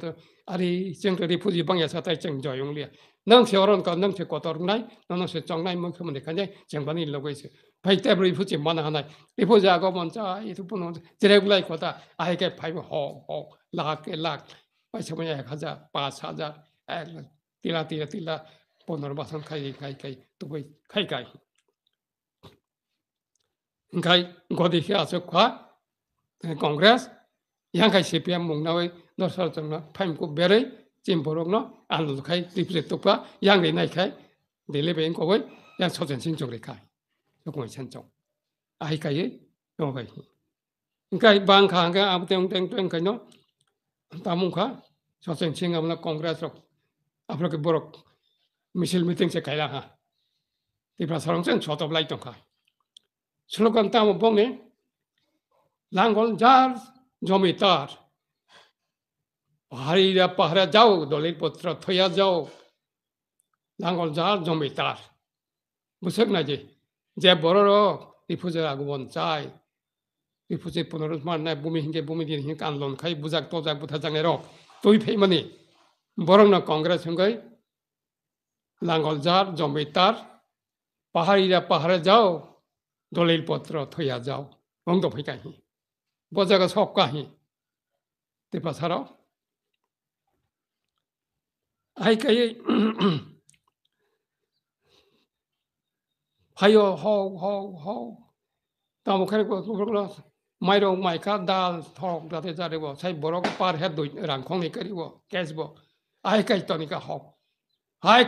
अरे चंग रिफुजी बंग या छ तै चंग जयोंग लिया Nang se oron ka nang se kotor nai, nang se chong nai mung kumani kanya, jeng pani ilo goi se. Pai te bro ifu che mana hanai, ifu ja go mon cha, itu puno, jire gulai kota, ahe ke pai ho, ho, lak, lak, pai se manya ek haja, pas haja, tila, tila, tila, ponor basan kai, kai, kai, tu pai, kai, kai. Ngai, godi ke aso kwa, kongres, yang kai CPM mung na wei, dorsal chong na, paim ku berei, chim bồ rốc nó ăn lụt khai tìm sự tục quá yang đến này khai để lấy bên có với yang số tiền sinh trục để khai cho người chân trọng ai cái ấy đâu vậy 그러니까 방 강가 아무 땡땡땡 그냥 담문카 소생 싱가문나 콩그레스 앞으로 보러 미실 미팅 제 가야하 디브라 사랑생 저도 라이던카 슬로건 따모 봉네 랑골 잘 좀이 따 পাহাড়িরা পাহারা যাও দলিল পত্র থইয়া যাও নাঙল যার জমি তার বুঝছেন না যে যে বড়র ত্রিভুজের আগমন চায় ত্রিভুজে পুনরুদ্ধার নাই ভূমি হিংকে ভূমি দিন হিংকে আন্দোলন খাই বুঝাক তজাক বুথা জাঙে রক তুই ফেই মানে বরং না কংগ্রেস সঙ্গে নাঙল যার জমি তার পাহাড়িরা পাহাড়ে যাও দলিল পত্র থইয়া যাও বঙ্গ ফিকাহি বজাগ সব কাহি তেপা ছাড়াও hay cái hay ho ho ho ta một cái của lúc đó mai rồi mai cả da thọ đã thế ra đấy bộ sai bỏ cái par hết đôi rằng không này cái bộ cái bộ ai cái tao này cái học ai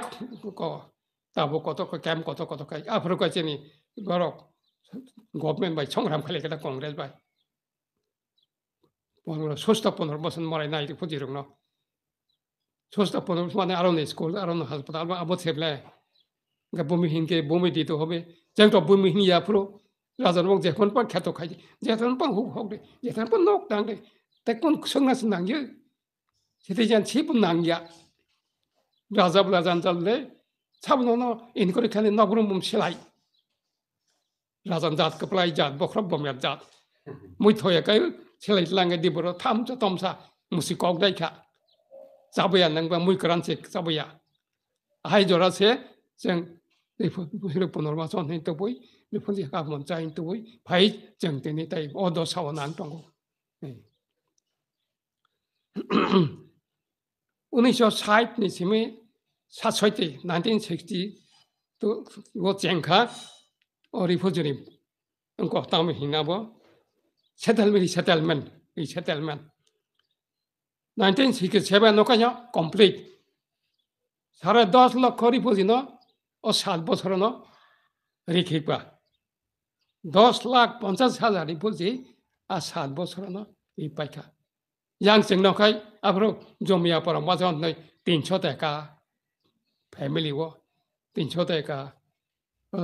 có ta bộ có tao có cam có tao có tao cái à phải có chuyện này gọi là government by chống làm cái cái đó congress by bọn nó số stop bọn nó bớt nó mày này thì phụ gì rồi nó স্রষ্টা পরশ মানে আরো নেই school আরো হাসপাতাল আবো থেবলে ভূমিহীনকে ভূমি দিতে হবে যেন তো ভূমিহীন ইয়াফ্রো রাজার বং যেখন পর খ্যাত খাই যেখান পর হুক হক রে যেখান পর নক ডাং রে তাই কোন সঙ্গাস নাঙ্গিয়ে সেটি যেন ছিপ নাঙ্গিয়া রাজা বলা জান জানলে সাবন ইন করে খেলে নগরম বুম সেলাই রাজান জাত কপলাই জাত বখরব বমের জাত মুই থয়ে সেলাই লাঙ্গে দিবর থামচা তমসা মুসি কক খা sabu ya nang ba muy karan se sabu ya ai jora se chang de pho hero pho norma son hin to boy le pho ya ka mon cha hin to boy bai chang de ni tai o do sa wa nan tong go 1940년쯤에 사초때 1960 또, 이거 쟁카, 어, 리포즈님, 응고, 다음에 히나보, 세달맨이 세달맨, 이 세달맨, nineteen নকা complete সাড়ে দশ লক্ষ রিপোজিন ও সাত বছর ন রিখিকা দশ লাখ পঞ্চাশ হাজার রিপোজি আর সাত বছর ন ই পাইখা yang sing no kai apro jomia para ma jon nei 300 taka family wo 300 taka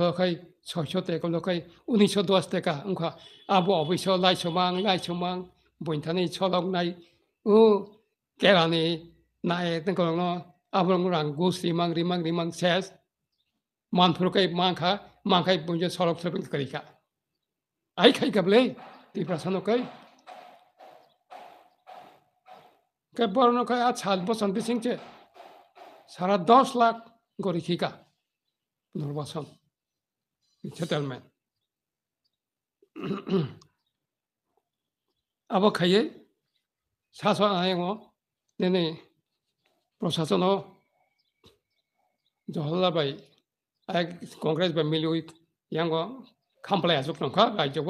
lo kai 600 taka lo kai 1910 taka ngkha abo obisho lai chomang lai chomang bointani cholok nai u 깨라니 나에 했던 거는 아브랑랑 고스 망 리망 리망 세스 만프로카이 망카 망카이 본제 서럽 서럽 그러니까 아이 카이 갑레 디프라산오카이 কে বর্ণ কয় আর সাত বছর বিশিংছে সারা দশ লাখ গরি শিকা পুনর্বাসন settlement আবার খাইয়ে শাসন আয়ঙ্গ ଦିନେ ପ୍ରଶାସନ ଜହଲାବାଇ ଆଗ କଂଗ୍ରେସ ଫ୍ୟାମିଲି ୱିଥ ୟାଙ୍କ ଖାମ୍ପଳାଇ ଆସୁକ ନଖା ରାଇଜବ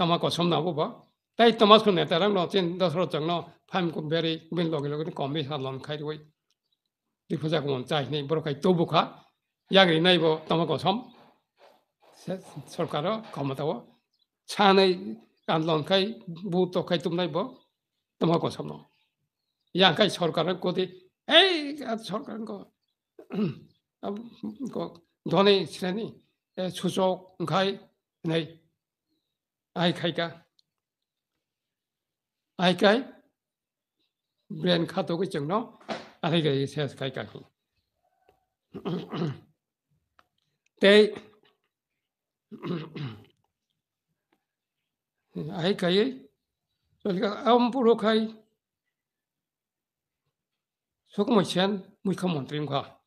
ତମା କସମ ନାବବ ତାଇ ତମାସକୁ ନେତାରଙ୍ଗ ନଚିନ ଦଶର ଚଙ୍ଗନ ଫାଇମକୁ ବେରି ବିନ ଲଗେ ଲଗେ କମ୍ବି ସାଲନ ଖାଇରଇ ଦିଫୁଜାକୁ ମନ ଚାହିଁନି ବରଖାଇ ତୋବୁଖା ୟାଗରି ନାଇବ ତମ କସମ ସେ ସରକାର କ୍ଷମତାବ ଛାନେଇ ଆନ୍ଦୋଳନ ଖାଇ ବହୁତ ଖାଇ ତୁମ ନାଇବ ତମ କସମ ନବ यहाँकै सरकारको गते है सरकारको धनै श्रेणी सुसोक ओंखाय नै आइखायका आइखाय ब्रेन खाथ'खौ जोंनो आथायखायो सेस खायखाखौ त्यही आइखायै चलिखा आम पुरुखाय Только muy sen, muy common dream ka.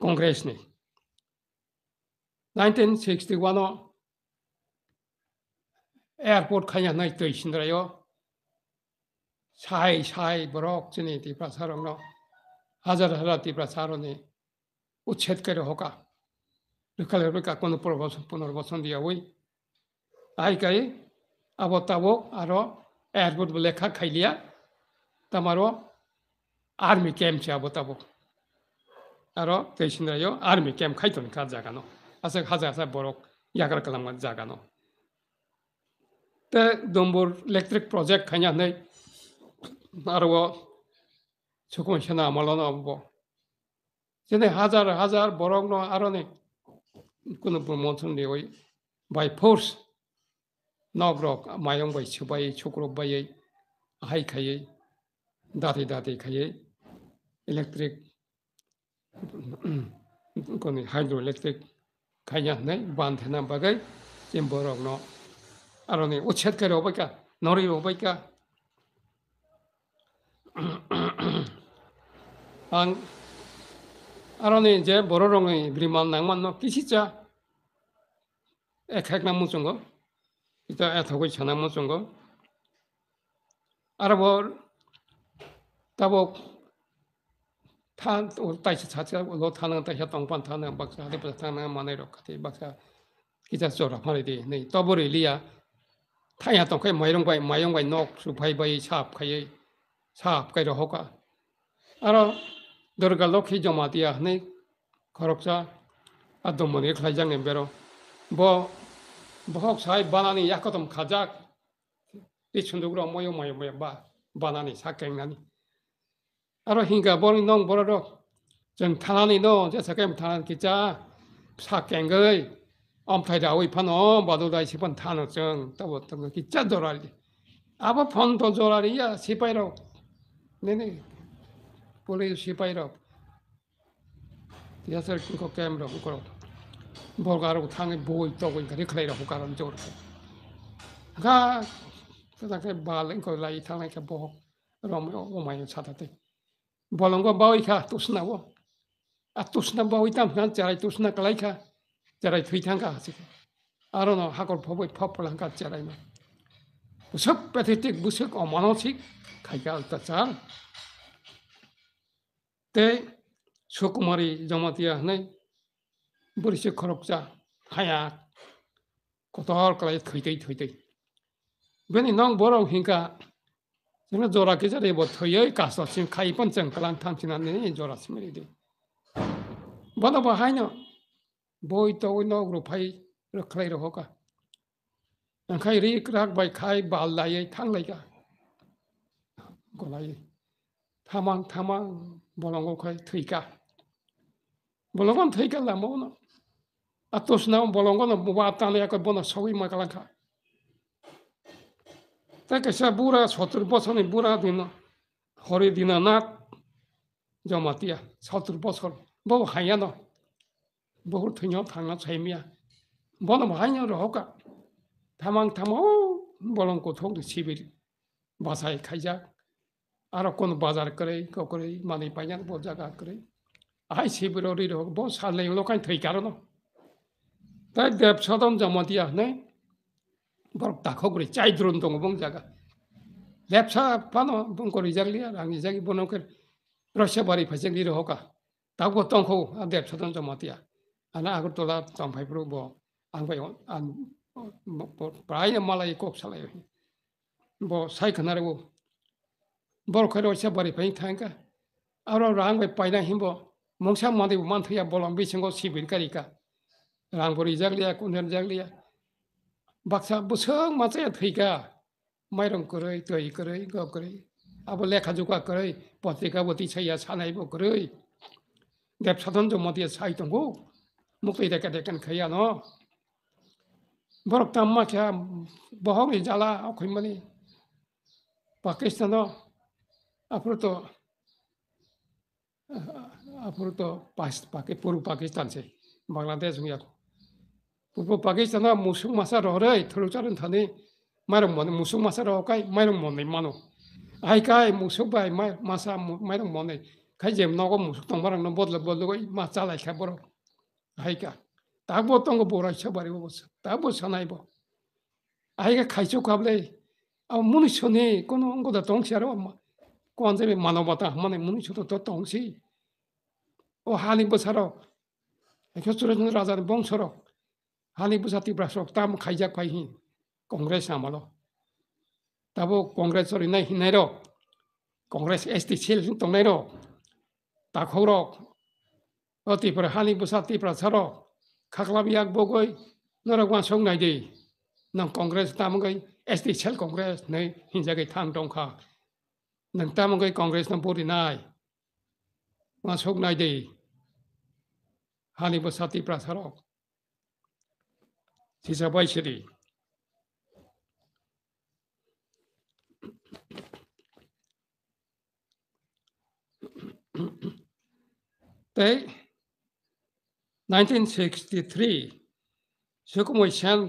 Congress ni. 1961 no airport kanya nai tui sindra yo. Sai sai borok chini ti prasarong no. Hazar hazar ti prasarong ni উচ্ছেদ করে হোকা লেখালে লেখা কোনো পুনর্বাসন দিয়া ওই আইকাই আবতাবো আরো এয়ারপোর্ট লেখা খাইলিয়া তোমারও આર્મી કેમ્પ છે આ બોતાબો 아로 대신하여 아르미 캠 카이톤 가자가노 아서 하자사 보록 야가라 칼람 가자가노 때 덤볼 일렉트릭 프로젝트 가냐네 아로 조금 현아 말로나 보 전에 하자 하자 보록노 아로네 কোনো প্রমোশন দিয়ে ওই বাই ফোর্স নগ্রক মায়ং বাই ছুবাই ছোকরক বাই হাই খাইয়ে দাঁতে দাঁতে খাইয়ে electric koni hydroelectric kaya nai ban thena bagai jem borok no aro ni uchet kare obai ka nori obai ka ang aro ni je bororong ni briman nangman no kisicha cái namu chungo ita ethogoi chanamu chungo aro bor tabok 他我带起查查，我他那带下东方，他那巴克哈的不是他那马内罗卡的巴克，给他做了好的，那到不了里呀，他也ต้องไปไม่ลงไปไม่ลงไปนอกสุภัยไปชาบใครชาบใครรอก็อะไรดรกลกที่จมาตีอ่ะนี่ขรกซาอัตมันเอกใครจังเงินเบรอบ่บ่ใช้บานานี่ยักษ์ก็ต้องขาจักที่ชุนดุกรอมวยมวยมวยบ้าบานานี่ชักเก่งนั่น아로힌가보니농보라로정타나니노제사겜타난기자사깽거이엄타이라오이파노바도다이시번타노정따보떤거기자도랄리아바폰도조라리야시파이로네네보레시파이로야설그거게임으로그거볼가로탕에보고있다고그러니까리클레이로호가람저렇게가그다음에발은거라이탕에그보고그럼오마이사다대 bolongo boi kha tusna wo a tusna boi tam khan charai tusna kalai kha charai thui thang kha se aro no hakol phoboi phop lang kha charai no busok pathetic busok অমানসিক খাইকা অত্যাচার তে সুকুমারী জমাতিয়া হনে বরিশে খরকচা হায়া কতর কলাই থৈতৈ থৈতৈ বেনি নং বরং হিংকা जोंना जरा गेजेरैबो थैयै गाससिम खायबन जों गोलां थांफिननानै जरासिम ओरैदि बनो बाहायनो बयतौनो रुफाय रोख्लाय रहगा ओंखाय रि ग्राक बायखाय बाल लायै थांलायगा गलायै थामां थामां बलंगखाय थैगा बलंगन थैगा लामावनो आतसनाव बलंगन बबा आतानायाखै बनो सौहै मा गालांखा त्यसलाई बुढा सत्तर वर्षनि बुढा दिन हरिदिनानाथ जमातिया सत्तर वर्षर बाउ हाया न बहुर थैनाव थांना सैमिया बन भाइया रहका थामां थामाव बलंको थोक सिबिर बासाय खाइजा आरो कोन बाजार करे ककरै माने पाइया बहुत जगह करे आइ सिबिर रहक बहुत साल लोकाइ थैकार न তাই দেবসাধন জমা দিয়া নাই borok takho kore chai drun tongo bong jaga lepsa pano bong kore izak liya rang izak bono kore rosya bari phasek liro hoka takho tong ho a lepsa tong jo motia ana agur tola tong phai pro bo ang phai an prai na mala ikok salai bo sai khana re bo borok kore rosya bari phai thang ka aro rang phai paina himbo mongsa mandi man thya bolam bi singo sibir karika rang bori izak liya kunher jak liya baksa busung matsa thuika mairong koroi toi koroi go koroi abo lekha jokha koroi patrika boti chaya sanai bo koroi dep sadon jo mati chai tong go mukti deka dekan khaya no borok tam ma kya bohong jala khoimani Pakistan आफूरो त आफूरो त पाकिस् पूर्व पाकिस्तान चाहिँ बङ्गलादेश या 고 파키스탄아 무슨 마사로 하래 틀어자는 다니 말은 뭐는 무슨 말은 무슨 바이 마 마사 말은 뭐네 가제 먹고 무슨 동바랑 아이카 딱 보통 거 보라 딱 아이가 가이죠 가블에 아 무슨 소네 코노 응고다 동치아로 엄마 고안제 만어바타 하마네 무슨 더 동치 오 하니 보사로 봉처럼 हालिबुसाति ब्रासोक्ताम खाइजाक खाइहि Congress आमलो तब कङ्ग्रेस नै हिँड्नै र Congress ST cell तङनै र ताखौ र अतिपर हालिबुसातिफ्रा छ र खाख्लाम याक बगै नरगमा सौनाइदै नों कङ्ग्रेस तामगै एसटी सेल कङ्ग्रेस नै हिन्जागै थां दंखा नों तामगै कङ्ग्रेस नों बरिनाय मा सौनाइदै हालिबुसातिफ्रा छ र ती सभा श्री they 1963 सुकमोशान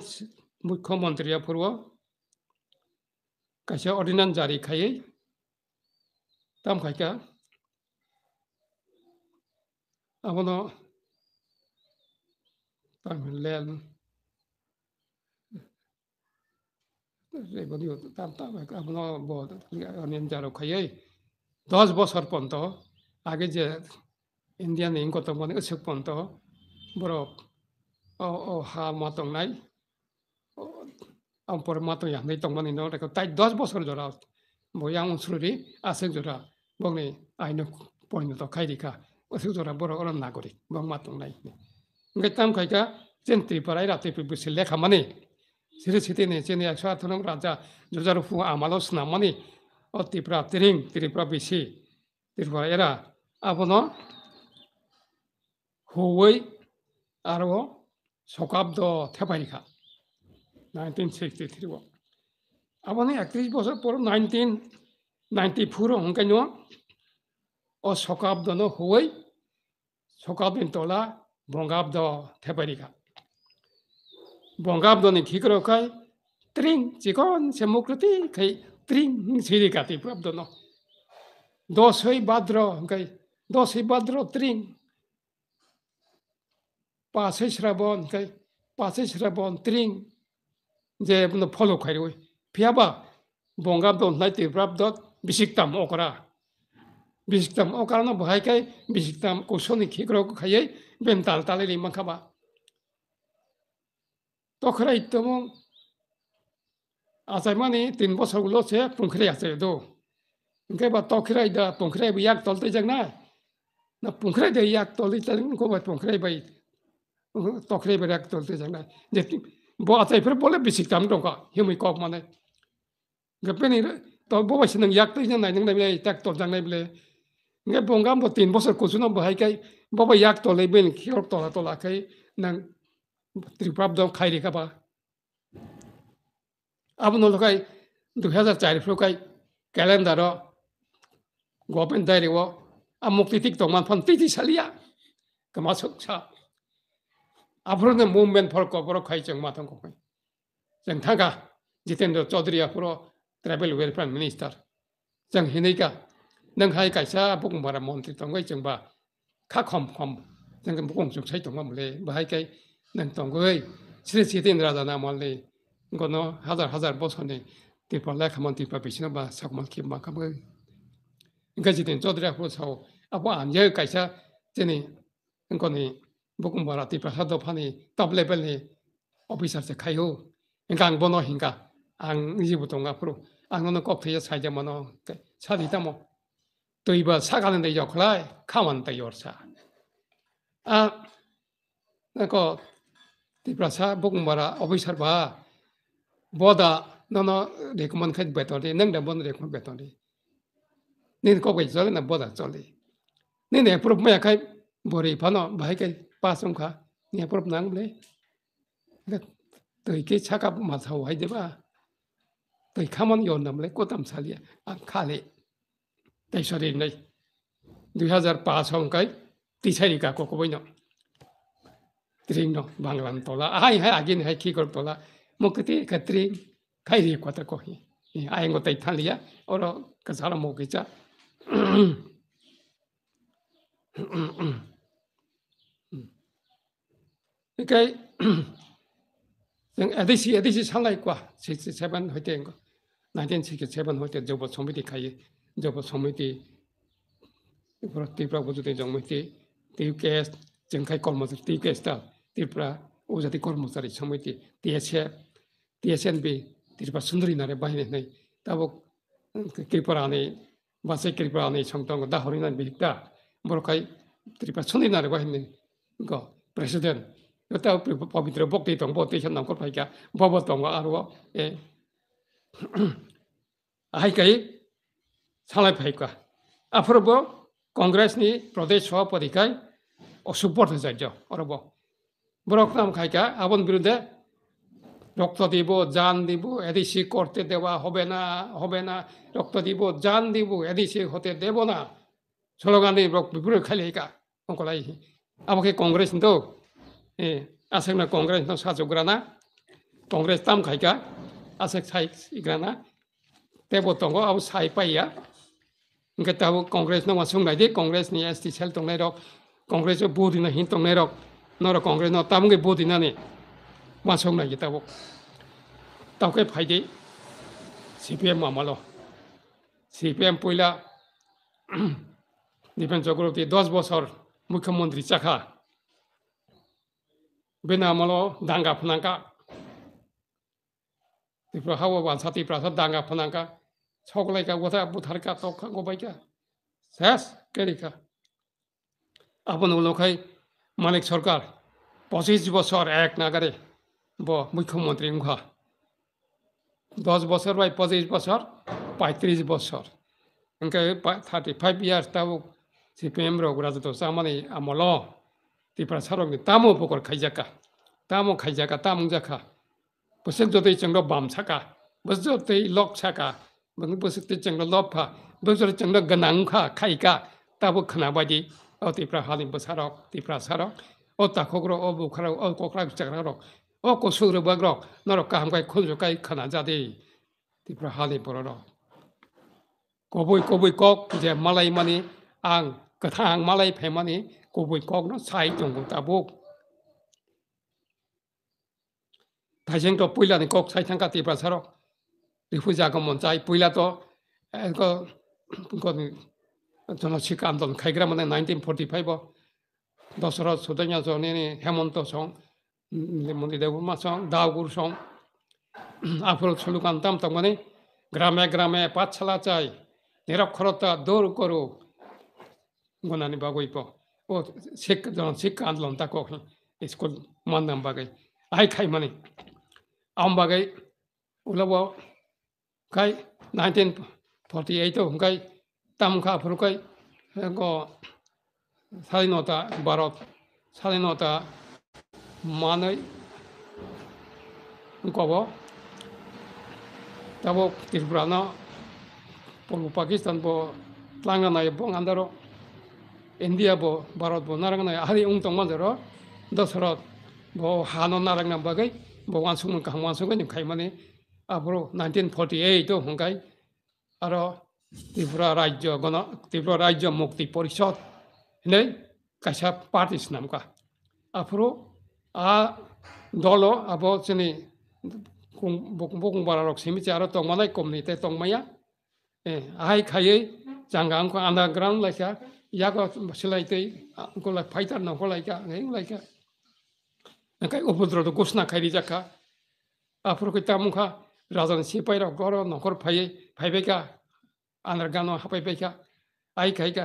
मुख्यमंत्र्यापूर्व कशा ऑर्डिनन्स जारी अबनो એ બધું આપણો જારો ખાઈ দশ বছর পর্যন্ত আগে যে ইন্ডিয়ান ইংকত মনে সে পর্যন্ত বড় ও হা মাতং নাই আমার মাতং ইয়াহাই তংমানি নয় তাই দশ বছর জোড়া বই আং অঞ্চলেরই আছে জোড়া বংনি আইন পরিণত খাইরিখা অসুখ জোড়া বড় অরণ নাগরিক বং মাতং নাই তাম খাইকা জেন্ত্রিপাড়ায় রাতে লেখা মানে সৃষ্টি নিচে একশো আট নং রাজা যোজার ফু আমালোস নামানি ও ত্রিপুরা তিরিং ত্রিপুরা বিশি ত্রিপুরা এরা আপন হৌই আর শকাব্দ থেপাইখা নাইনটিন সিক্সটি থ্রি আপনি একত্রিশ বছর পর নাইনটিন নাইনটি ফোর হংকে নয় ও শকাব্দ হৌই শকাব্দিন তোলা বঙ্গাব্দ থেপাইখা bong Bongabdoni thikro kai tring chikon semukriti kai tring sirikati prabdono. Dosoi badro kai dosoi badro tring. Pasai shrabon kai pasai shrabon tring je no follow kai roi. Piaba bongabdon naiti prabdot bisiktam okra. Bisiktam okra no bhai kai bisiktam kusoni thikro kai ben tal taleli makaba. তখন আসাই মানে তিন বছরগুলো সে পুঙ্খরে আছে তো ইনকাইবা তখরাই দা পুঙ্খরাই ইয়াক তলতে যাক না না পুঙ্খরাই দে ইয়াক তলতে চাই কবাই পুঙ্খরাই বাই তখরাই বাই ইয়াক তলতে যাক না যে বাতাইফোর বলে বেশি দাম দঙ্কা হিমি কক মানে গপেনি তো ববাইছে নং ইয়াক জানাই নং নাই তাক তল জানাই বলে ইনকাই বঙ্গাম তিন বছর কুচুনাম বহাইকাই বাবা ইয়াক তলাই বেন খেয়র তলা তলাকাই त्रिपाब्दाव खाइरहेका भए आफ्नो लोकाइ दुई हजार चारि लोकाइ क्यालेन्डर गभर्मेन्ट दाइरे हो आमुख तितिक दंमान फन तिति सालिया गमा सोक्सा आफ्रोनो मुभमेन्ट फरक बर खाइ जों माथां गखाइ जों थागा जितेन्द्र चौधरी आफोर ट्राइबेल वेलफेयर मिनिस्टार जों हिनैगा नों हाय गायसा बुकुमबारा मन्त्रि दंगाइ जोंबा खा खम खम जों बुकुम जों साइ दंमा मुले बाहाय गाय nên tổng n g ư ờ e s e chỉ tin ra na m o lấy còn hazar, hazar, b o son này thì phải lấy khám o n thì p a ả i bị xin bà sao m n kiếm mà k h e m người cái gì thì cho pani, a được rồi sau e n ố anh nhớ cái sao thế n à o còn này bố cũng bảo là thì p h o n sao phải này top l e v e o này o no, f n i c e r sẽ khai hô 그러니까 안 번호 그러니까 안 이제부터 앞으로 안 오는 꼭 되어 n 자 n 어 사디다 뭐또 이봐 사가는데 역할라 가 o 다 요사 아 n 러니 o Tiprasa bung mara officer ba boda nono recommend khat betoli nang da bon recommend betoli. Nin ko ko jole na boda jole. Nin ne prop ma kai bori phano bhai kai pasum kha ne prop nang le. Tui ke chaka ma thau hai de ba. Tui khamon yon nam le ko tam salia an khale. Tei sori này 2005 hong kai tisari ka ko ko boino. trino banglan tola ai hai agin hai ki k o l tola mukti katri kai ri kwata ko hi ai ngo tai t h a liya oro kasara mo ke cha ho chi ho se se seven te den ke seven te sing adisi adisi sangai s kai kwa na ngo jo bo 그러니까 i 디 a 아디 o 상가이과 세번 할때인 거 나된 세계 세번 할때 저보 소미디 가이 저보 소미디 그렇게 브라보도 된 정말 때 대육계 정갈 걸 못을 대육계 스타 Tripura উপজাতি কর্মচারী সমিতি TSA টিএসএনবি Tripura সুন্দরী নারে বাহিনী তাবো কৃপরানি বাসে কৃপরানি সংতঙ্গ দাহরিনান বিহিকা বরকাই ত্রিপুরা সুন্দরী নারে বাহিনী গ প্রেসিডেন্ট এটা পবিত্র ভক্তি দং বক্তি সামনাম করফাইকা বব দং আরো এ আহাইকাই সালাই ফাইকা আফরব কংগ্রেসনি প্রদেশ সভাপতিকাই অসুভ ভট্টাচার্য অরব রক্তাম খাইকা আপন বিরুদ্ধে রক্ত দিব জান দিব এদিসি করতে দেওয়া হবে না হবে না রক্ত দিব জান দিব এদিসি হতে দেব না স্লোগানে বিপরীত খালি হিকা অঙ্কলাই আমাকে কংগ্রেস তো এ আসে না কংগ্রেস সাজগ্রা না কংগ্রেস তাম খাইকা আসে সাই ইগ্রানা তেব তঙ্গ আবু সাই পাইয়া ইনকে তাবো কংগ্রেস নমা সুংলাই দি কংগ্রেস নিয়ে এস টি সেল তংলাই রক কংগ্রেস বহু দিন হিন তংলাই রক 那了，光个那大门给包的那呢，马上来一大步，大概排的，随便妈妈了，随便背了，那边做过的 দশ বছর মুখ্যমন্ত্রী চাকা বেনামালো দাঙ্গা ফুনাঙ্কা तिप्रो हावा भान्सा तिप्रा छ दाङ्गा फनाङ्का छौकलाइका गोथा बुथारका तोखा गोबाइका स्यास केरिका आफ्नो उलोखै মানিক সরকার পঁচিশ বছর এক নাগারে ব মুখ্যমন্ত্রী উহা দশ বছর বাই পঁচিশ বছর পঁয়ত্রিশ বছর ఇంకా థర్టీ ఫైవ్ ఇయర్స్ తావు సిపిఎం రాజుతో సామాని అమ్మలో తిప్ర సరగ్ని తాము పొకర్ ఖైజాక తాము ఖైజాక తాము జాక బుసక్ జొతై చెంగ్లో బామ్ సాక బుస జొతై లోక్ సాక బుసక్ తె చెంగ్లో లోఫా బుస చెంగ్లో గనాంఖా ఖైకా తావు ఖనాబాది otipra halim bozarok, tipra szarok, ott a kogro, o bukra, o kokra, csakrarok, o koszúr bagrok, narok kahamkai konzokai kanadzadi, tipra halim bororok. Kobuj, kobuj, kok, ugye malai mani, ang, kathang malai pe mani, kobuj, kok, no, száj, jongul tabuk. Tajeng to pujlani kok, száj, tanka tipra szarok, rifuja gamon száj, pujlato, ez go, মানে nineteen 카이그라마는 five Dasharath সুতঞ্জা সং হেমন্ত সং মন্দির দেবমা song দাওগুর song আফরত সুলুক আনতাম তখনই গ্রামে গ্রামে পাঠশালা চাই নিরক্ষরতা দূর করো গুণানি বাগৈপ ও শিক্ষা জন আন্দোলন তাকে স্কুল মান্দাম বাগাই আই খাই মানে আম বাগাই ওলাব খাই নাইনটিন ফর্টি এইট হুঙ্কাই ตามข้าพูดก็ไปก็สาดินอตาบารอดสาดินอตามานอยก็บ่ตาบอกที่บรานาพูดปากีสถานบ่ตั้งกันนายบ่งันดารออินเดียบ่บารอดบ่นารังนายอะไรอุ้งตรงมาเดรอดัสรอดบ่ฮานอนารังนับบ่ไงบ่วันสุขมันกังวันสุขกันยังใครมาเนี่ยอ่ะบรู1948ตัวหงไกอะไร ত্রিপুরা राज्य गण त्रिपुरा राज्य मुक्ति परिषद नै कासा पार्टी नामका आफूरो आ दल अब जोंनि गंबा रक सिमिथि आरो टंमानाय कमिटि टंमाया ए आहाय खायै जांगा आंखौ आन्डारग्राउन्ड लायखा यागो सिलायतै आंखौ लाय फाइटार नांखौ लायखा हें लायखा ओंखाय उपद्रद घोषणा खायदि जाखा आफोरखौ तामुखा राजानि सिपाइराव गर न'खर फायै फायबायखा anergano hapai peka ai kaika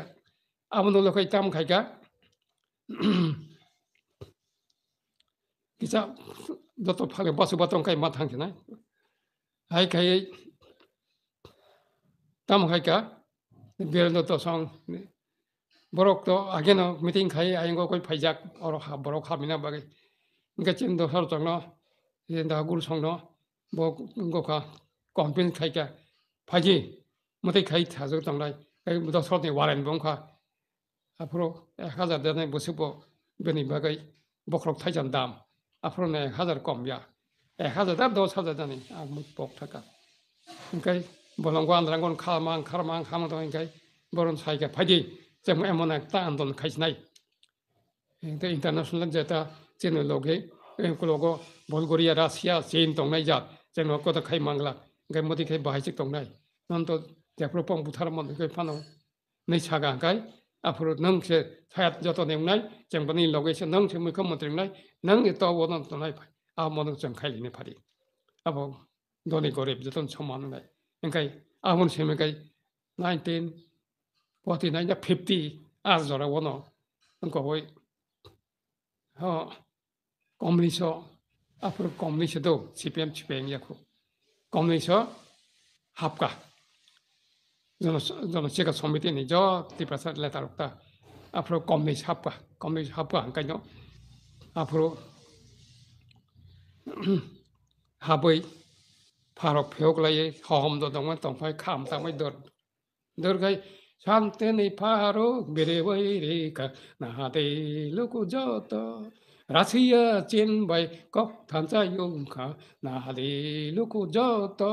amuno lo kai tam kaika kisa doto phale basu batong kai matang kina ai kai tam kaika bel i d o to song borok to ageno meeting kai ai n go koi p a i j a k or o ha borok ha mina bagi inga chendo har changno yen da gur songno bo n go ka k o m p i n kaika p a j i म चाहिँ खै थाहा छ तपाईँलाई दसवटनि वारेन बङ्खा 앞으로 하자 되는 모습보 변이 막의 복록 타전 담 앞으로는 하자를 꼼야 하자다 더 찾아다니 아무복 타까 그러니까 뭐는 관들한 건 칼만 칼만 하면 더 그러니까 뭐는 사이가 바디 정말 뭐나 땅돈 가시나이 근데 인터내셔널 제타 제는 로게 그러고 볼고리아 러시아 제인 동네 자 제는 거다 카이 망라 그러니까 뭐디 카이 바이직 동네 난또 Dafür bong butar mon ke pano. Nei chaga kai afro nang se thayat jo to neng nai chang pani loge se nang se mukha mantri nai nang e to won to nai pai. A mon chang khai ne pari. Abo doni gore bi ton choman nai. Engkai amon se me kai 19 49 50 as jora wono. Engko hoi. Ha communist 앞으로 communist도 CPM 집행이고 communist 합가 domestika somite ni jo ti prasad la tarukta afro komis hapka komis hapka hangka no afro habai pharo phyok la ye hom do dong tong phai kham ta mai dor dor gai shante ni pharo bere vai re ka na te loku jo to rasiya chen bai kok than cha yung kha na de loku jo to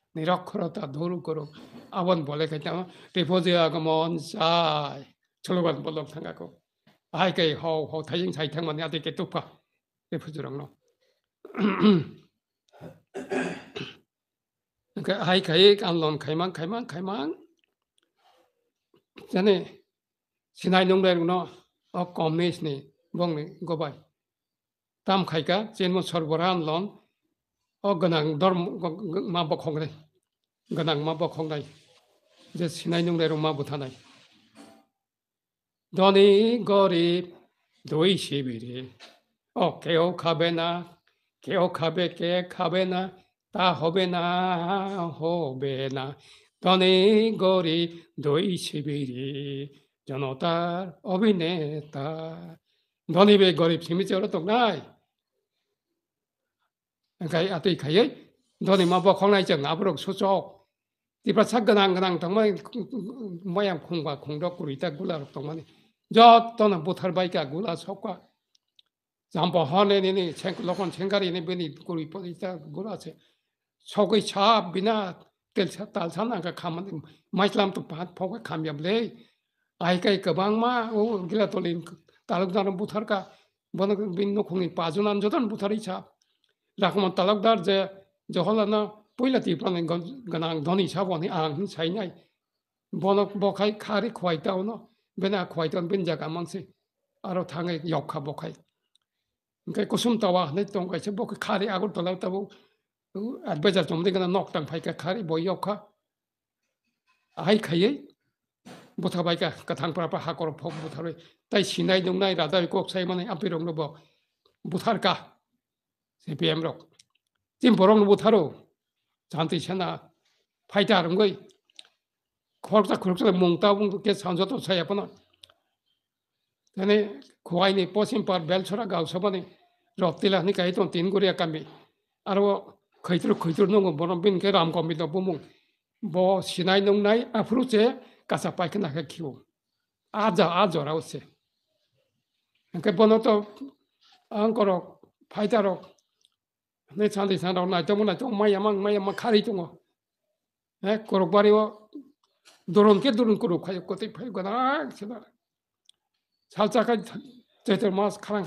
নিরক্ষরতা দূর করুক আবন বলে খেতাম রিপোজিয়া গমন চাই চলগান বলক থাকাকো আইকে হও হও থাইং সাই থাং মানে আদিকে তুপা রিপোজুরং নো আই খাই আনলন খাইমাং খাইমাং খাইমাং জানে সিনাই নংলাই ন অ কমিস নি বং গবাই তাম খাইকা চেনমন সরবরাহ আনলন अ गोनां धर्म मा बखंनाय गोनां मा बखंनाय जे सिनाय नंनाय रं मा बुथानाय धनि गरिब দুই শিবিরে ও কেউ খাবে না কেউ খাবে কে খাবে না তা হবে না হবে না ধনি গরিব দুই শিবিরে জনতার অভিনেতা ধনী বে গরিব সীমিত নাই kai atui kai ai doni ma bo khong lai chang abrok su cho ti pra sak ganang ganang tong ma ma yam khung ba khung dok kuri ta gula rok tong ma ni jo to na bo thar bai ka gula sok kwa jam bo ha ne ni ni chen lo kon chen gari ni be ni kuri po ta gula che sokoi cha bina tel cha tal cha na ka kham ma islam to pat pho ka kham yam le ai kai ka bang ma o gila to lin taluk dan bo thar ka bon bin no khung ni pa ju nan jo dan bo thar i cha Rahman Talukdar যে জহলানা পৈলাতি প্রাণে গনাং ধনী সাবনি আং হিং সাইনাই বনক বখাই খারি খুয়াইতাও ন বেনা খুয়াইতান Ben জায়গা মানসি আরো থাঙে ইয়ক্ষা বখাই ओमफ्राय कसम तावा होननाय दं गायसो बखो खारै आगर दलाव दाबो एडभाइजार दंमोन गोना नकदां फायखा खारै बययावखा आहाय खायै बथा बायखा गोथांफ्राबो हाखर फब बुथारबाय दाय सिनाय दं नाय रादा गखसाय माने आपिरं दंबाव बुथारखा CPM로 지금 보롱 못하러 잔뜩 있나 파이트 하는 거이 그렇다 그렇다 몽따 봉게 산소도 사야구나 전에 고아인이 버신 바 벨초라 가서번에 럽딜라니 가이톤 틴고리아 까미 아로 거이들 거이들 농거 보는 빈게 람검이도 보면 뭐 시나이 농나이 앞으로 제 가사 파이크 나가 키고 아저 아저라고 세 그러니까 번호도 안거로 파이다로 ne chan de san dao na jom na jom ma ya ma ma ya ma khari jong ne kor kwa ri wo doron ke doron kor kwa ko te phai ko da se da sal cha ka te te mas khang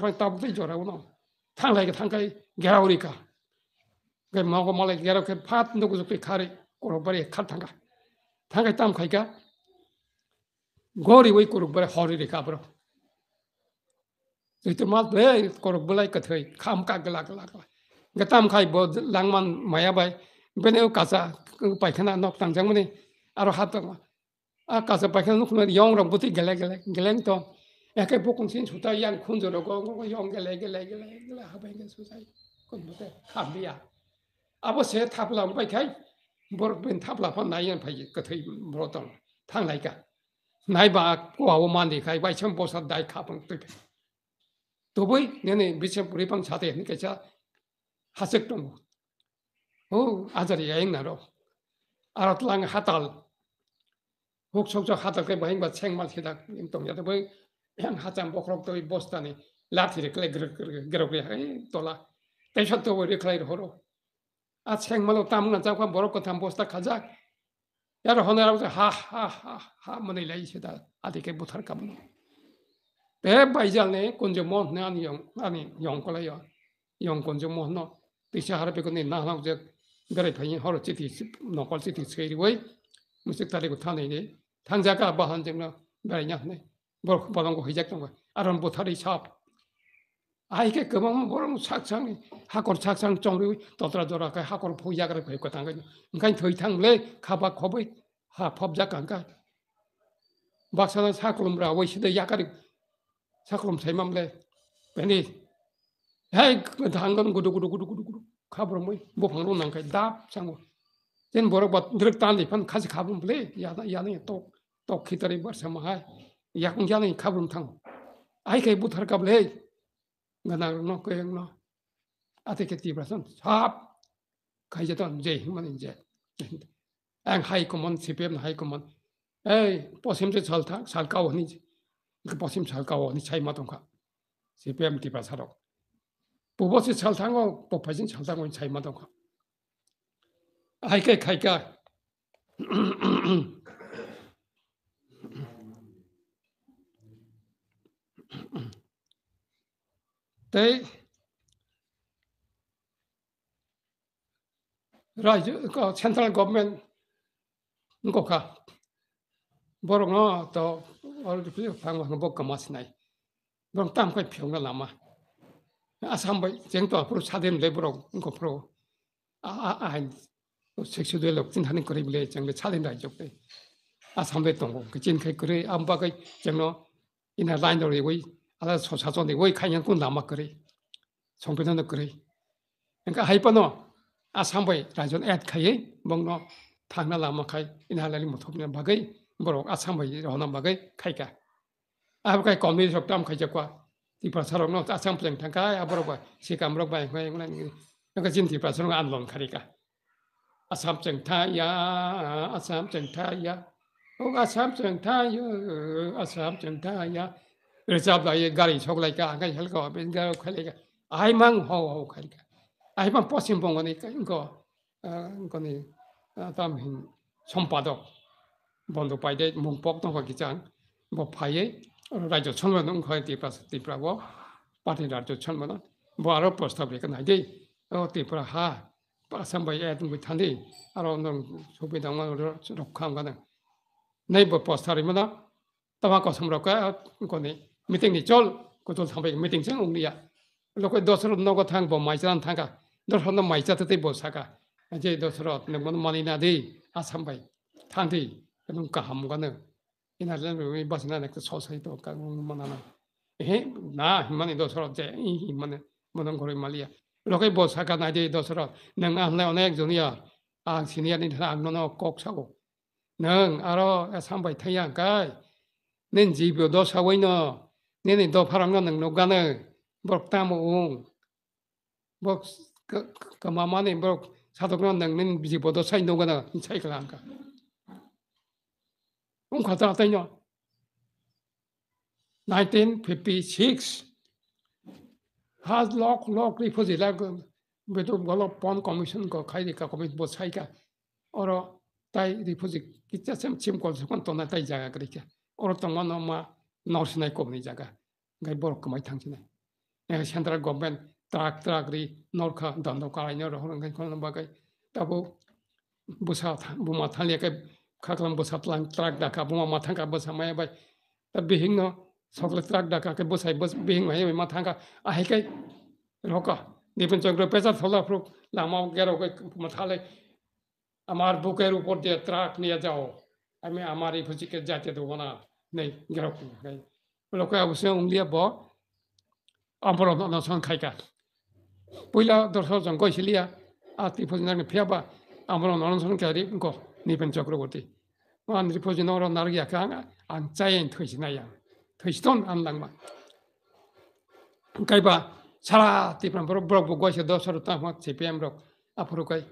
khang cái tam khai bộ lang man maya bay bên yêu casa bài khăn nó tăng chẳng mấy aro hát tăng à sa bài khăn nó không yong rong bút gale gale gale to à cái bộ công xin e chúng ta yang khun rồi có có yong gale gale gale gale hấp bên cái chúng ta còn bút khám đi à à bố sẽ tháp làm bài khai bộ bên tháp phan phần này phải cái thấy bộ tăng thang này cả nãy ba, cô hậu man đi khai bài xem bố sát đại khắp bằng tuyệt đối với nên bị xem bùi cha sát thì cái cha. 하색동 어, 아들이 여행 나로 아라틀랑 하달 혹속적 하달 그 뭐인가 생만 기다 임동 여도 뭐 그냥 하장 복록도 이 보스다니 라티르 클레 그르그르 그르그야 돌아 대셔도 우리 클레르 호로 아 생만 오타문가 잡고 버럭고 탐 보스다 가자 야로 호나라고서 하하하하 문이 레이시다 아디게 부탈 까문 배 바이잘네 군주 몬 아니 용 아니 용 콜라요 용 군주 몬노 tīshā hara pīkū nī nā hāng jā gārī pāyīn hōrō chītī nō kōl chītī chikirī wāi mūsik tārī kū tāni nī tāng jā kā bā hāng jā mō bērī nyā nī bōr kū bādāng kū hī jāk tōng wāi ārāṁ bō tārī chāp āi kē hā kōr chōng rī wāi hā kōr pō yā kā rā thāng kā yā Hai kwa d a n g a n gudu gudu gudu gudu gudu. Kabur mo mo pangro nang kai dap sangu. Then borak bat direk tan di pan kasi kabur ble ya ya ni tok tok kitari bar sama hai. Ya kung ya ni kabur tang. Ai kai butar kable. Ganang no koyang no. Ate ke ti brasan sap. Kai jatan je man je. Ang hai komon sipem hai komon. 에이 보심제 잘타 잘 까오니 그 보심 잘 까오니 차이 마동가 CPM 디바사로 부부시 살상고 법파진 살상고 차이마다 거. 아이게 카이가 대 라이즈 그 센트럴 거먼 누가 버롱아 또 알지 필요 방문 한번 가면 맛이 나이. 그럼 땀 거의 병을 남아. 아삼바 쟁도 앞으로 차됨 레브로 인코프로 아아아 섹슈도 럭진 하는 거리 빌레 장베 차된다 이쪽에 아삼베 동고 그진 그 그래 안바가 장노 이나 라인도 이고 알아 소사존데 왜 칸양 군 남아 그래 송변도 그래 그러니까 하이빠노 아삼바이 라존 앳카이 멍노 탕나 라마카이 이나라리 못하면 바가이 뭐로 아삼바이 라나 바가이 카이가 아브가이 건미 적담 카이자과 디파사롱노따상플랭탄카아버로바시감로바고양란그러니까진디파사롱안롱카리가아삼정타야아삼정타야오아삼정타요아삼정타야그래서라이가리속라이가안가헬거벤가칼리가아이망호호칼리가아이망버신봉거니까이거거니다음엔손바닥본도빠이데문법도거기장뭐파예 r a j o c h a l m a n u n g khoi t i p a a tipra go pati r a j o c h a l m a n a n bo aro posta b i k a na dei o tipra ha pa sambai edun g bi thandi aro n u n g c h u b i dangman ro ro kham ga n n a i bo posta ri mana tama ko samro ka ya, ko ni m i e t i n g ni chol ko chol sambai m i e t i n g chang ung i ya lokoi dosro n u n go thang bo mai chan thang ka dosro n u n g mai cha te a t bo sa ka a je dosro ne mon u n g mani na dei asam bai thandi nung ka ham ga ne 이날은이번에내가소사이도가고만나나에나만이도서로제이만에뭐는거리말이야이렇게보사가나제도서로내가할래어느존이야아신이야니안노노꼭사고능알아삼바이태양가낸집요도사고있노내는더파랑은능로가는먹다모먹그마만에먹사도그런능는집어도사이노가나차이가난가 Has Un contraseño. e e 9 5 6 Has i bond o m s lock n Kaika, go, lock r get a Thai रिफोजिला बेदर गलप पन कमिसनको खाइदिएका commission बोध छ n क ा और ताई र n फ ो ज ि क ि च g a े म छिम कलसुकन n g ा ताई जागा गरिका और तंग न n ा नर्सिनाय कमनि जागा o ा य बर कमाय थ ां स ि o ा य 내가 a 트럴 건벤 트락트락리 노카 단도 가이너 호랑간 코는 바가 따보 무사 무마 탈리가 खाकल बसा ट्रक डाका बोमा माथा बसा माइब बिहिंग सकल ट्रक डाका के बसाई बस बिहिंग माइबाई माथा आहेक रोक दीपन चंद्र पेचा थोड़ा फ्रुक लामा गैर मथाले अमार बुके ऊपर दिए ट्रक नहीं जाओ अमे अमार इफुजी के जाते दो बना नहीं गैर लोग अवश्य उंगलिया ब अम्बर दर्शन खाइका पैला दर्शन गई आ तीफ फिर अम्बर दर्शन कैरी गो 니벤 Chakraborty 완리 포지 노로 나르기야 강아 안짜엔 터지나야 터지돈 안랑마 그러니까 사라 티프람 브로 브로 고시 도서로 땅마 CPM로 앞으로 가이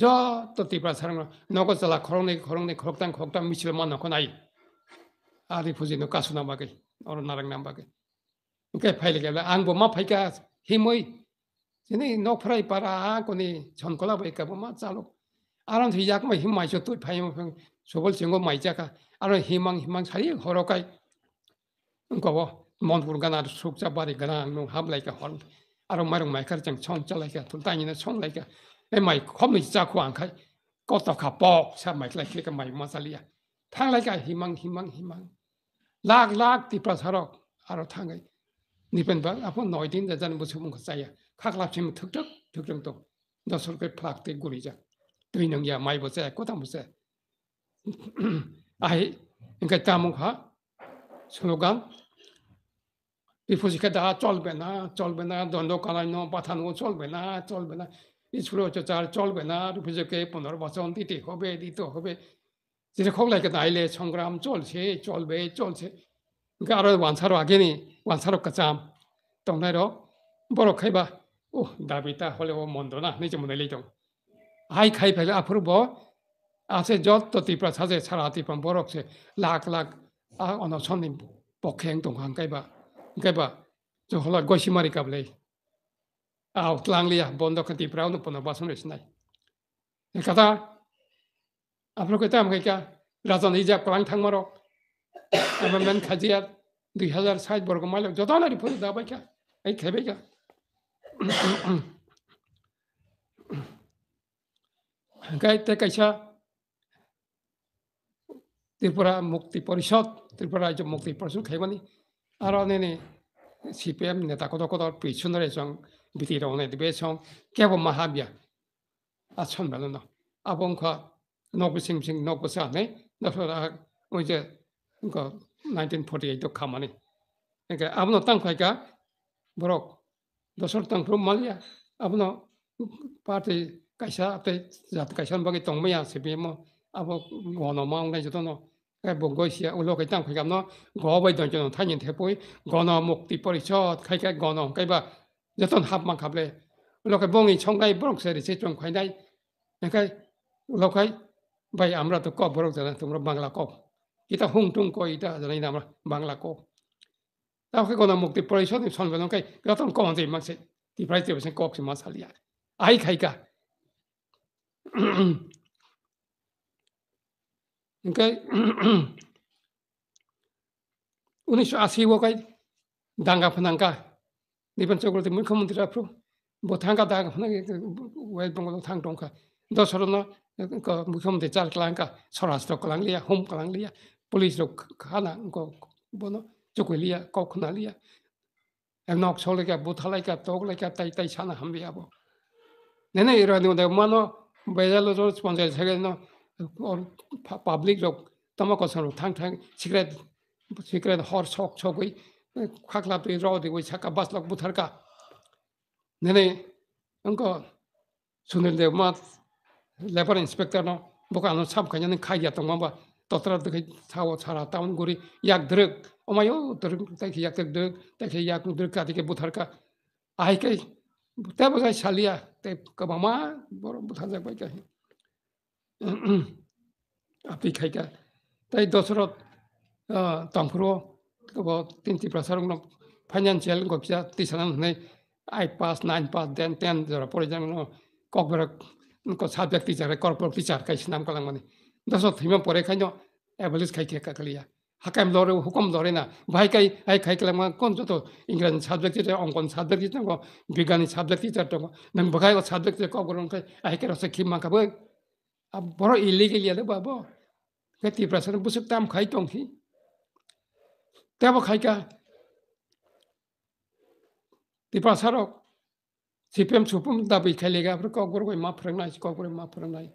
저또 티프라 사람 너고 잘라 코로네 코로네 코록당 코록당 미치를 만 놓고 나이 아리 포지 너 가수나 마게 어른 나랑 남바게 그러니까 파일 게라 안보 마 파이가 힘이 제네 노프라이 파라 아고니 전콜라 보이까 보마 잘로 아람희자가힘많이줬다파이면저걸증거많이자가아람희망희망차이허락이그거 mon gurgan ar sukcha bari gana no ham like a hon aro marung mai kar chang chong cha like a tul tang in a chong like a e mai khom ni cha kwang khai ko to kha po sa mai like like mai ma salia thang like a himang himang himang lag lag ti prasarok aro thang ai ni pen ba apon noi din da jan bu chum ko sa ya khak lap chim thuk thuk thuk thuk to da sur ke phak te guri ja 능력이야 많이 보세 꼬다 못세 아이 그러니까 따몽하 slogan বিফুসিকে দেওয়া চলবে না চলবে না দ্বন্দ্ব কালানো পাঠানো চলবে না চলবে না স্কুল অত্যাচার চলবে না রুফিজকে পুনর্বাসন দিতে হবে দিতে হবে যেটা খবলাইকে দাইলে সংগ্রাম চলছে চলবে চলছে ఇంకా ఆ రోజు వంశారు అగేని వంశారు ఒక్క చాం తొందరో బరో ఖైబా ఓ దాబితా హోలే ఓ మొందో నా నిజం ముందలైతాం 하이 카이 백에 앞으로 뭐 아세 저또 디브라 사제 차라 디반 보록세 락락 아 어느 손님 복해 행동 한 가이바 가이바 저 홀라 고시마리 갑레 아 우틀랑리아 본도크 디브라 오노 보나 바스노 스나이 이 가다 앞으로 그때 아무 그니까 রাজন ইজাব কলাং থাকমারো আমার মেন খাজিয়ার দুই হাজার ষাট বর্গ মাইল যত নারী ফুল দাবাই কা এই খেবে কা গাইতেক আইছা ত্ৰিপুৰা মুক্তি পৰিষদ ত্ৰিপুৰা ৰাজ্য মুক্তি পৰিষদ খাইমানি আৰু এনেই চি পি এম নেতা কথা কথা পিছনৰে চং বিটি ৰঙাই দিবে চং কেৱ মাহাবিয়া আচন বেলুন আবং খোৱা নগু চিং চিং নগু চাহে নাই যে নাইনটিন ফৰ্টি এইটক খামানি এনেকে আপোনাৰ তাংখাইকা বৰক দশৰ তাংখ্ৰু মালিয়া আপোনাৰ পাৰ্টি 会社ってだって会社の場合ตรงไม่อยากสิบเอ็มอ่ะพวกหัวหนอามองกันจะต้องเนาะไอ้บ่งก็เสียอุลกไอ้ตั้งคุยกันเนาะกอไปตอนจนท่านยินเทปุ้ยกอนอมุกติปริชอดใครแก่กอนอใครบ้าจะต้องหับมาขับเลยลราก็บ่ง่งช่องไอ้บ่งเสียดิเสีจงใครได้นะครเลาใครไปอัมราตุกอบบ่งแต่นะสมรบางลากบกีตาหุ่งทุ่งก็อีตาจะในนาละบังลากอบแล้วใครกอนอมุกติปริชอดนี่ชนกันน้องใครก็ต้องก่อนสิมนสิที่ปรเสียเป็นกอกสิมาสเลยไอ้ใครกัน ok. ঊনৈছশ আশী হকাই দাঙ্গা ফনাংগা দীপেন চক্ৰৱৰ্তী মুখ্যমন্ত্ৰী আপ্ৰু বথাংগা দাঙ্গা ফনাংগা ৱেষ্ট বেংগল থাং টংকা দশৰণা মুখ্যমন্ত্ৰী চাৰ কলাংকা স্বৰাষ্ট্ৰ কলাংলীয়া হোম কলাংলীয়া পুলিচ খানা বন চকুলীয়া ক খনালীয়া এক নক্সলৈকে বুথালৈকে টকলৈকে তাই তাই চানা হামবি আব নে নে ইমান bayalo zo sponsor sege no or public jo tama ko sanu thang thang secret secret hor sok chogui khakla pe jo de goi chaka bas lok buthar ka ne ne unko sunil de ma labor inspector no boka no sab khanyane khai ya tama ba totra de khai Te pues ahí salía, te como mamá, বড় বোঝা যায় কাহি আপনি খাইকা তাই দশরথ তংফুরো কব তিনটি প্রসার financial গপিয়া তিসান হই আই pass nine pass then ten জরা পড়ে যান ককবের সাবজেক্ট টিচার কর্পোরেট টিচার খাইছি নাম কলাম মানে দশরথ হিমা পরে খাইন এভারেজ খাইকে কাকলিয়া 학감로를 호감로래나 바이카이 아이 카이클라마 콘조도 인간 사브젝트 온콘 사브젝트 거 비가니 사브젝트 거 남바가이 사브젝트 거 그런 거 아이케로서 김만가 뭐 बरो इलिगेलियाले बाबो कति प्रश्न बुसुक ताम खाइ टोङथि तब खाइका तिपासारक सिपिएम सुपम दाबि खाइलेगा कगरगय मा फोरोंनाय कगरगय मा फोरोंनाय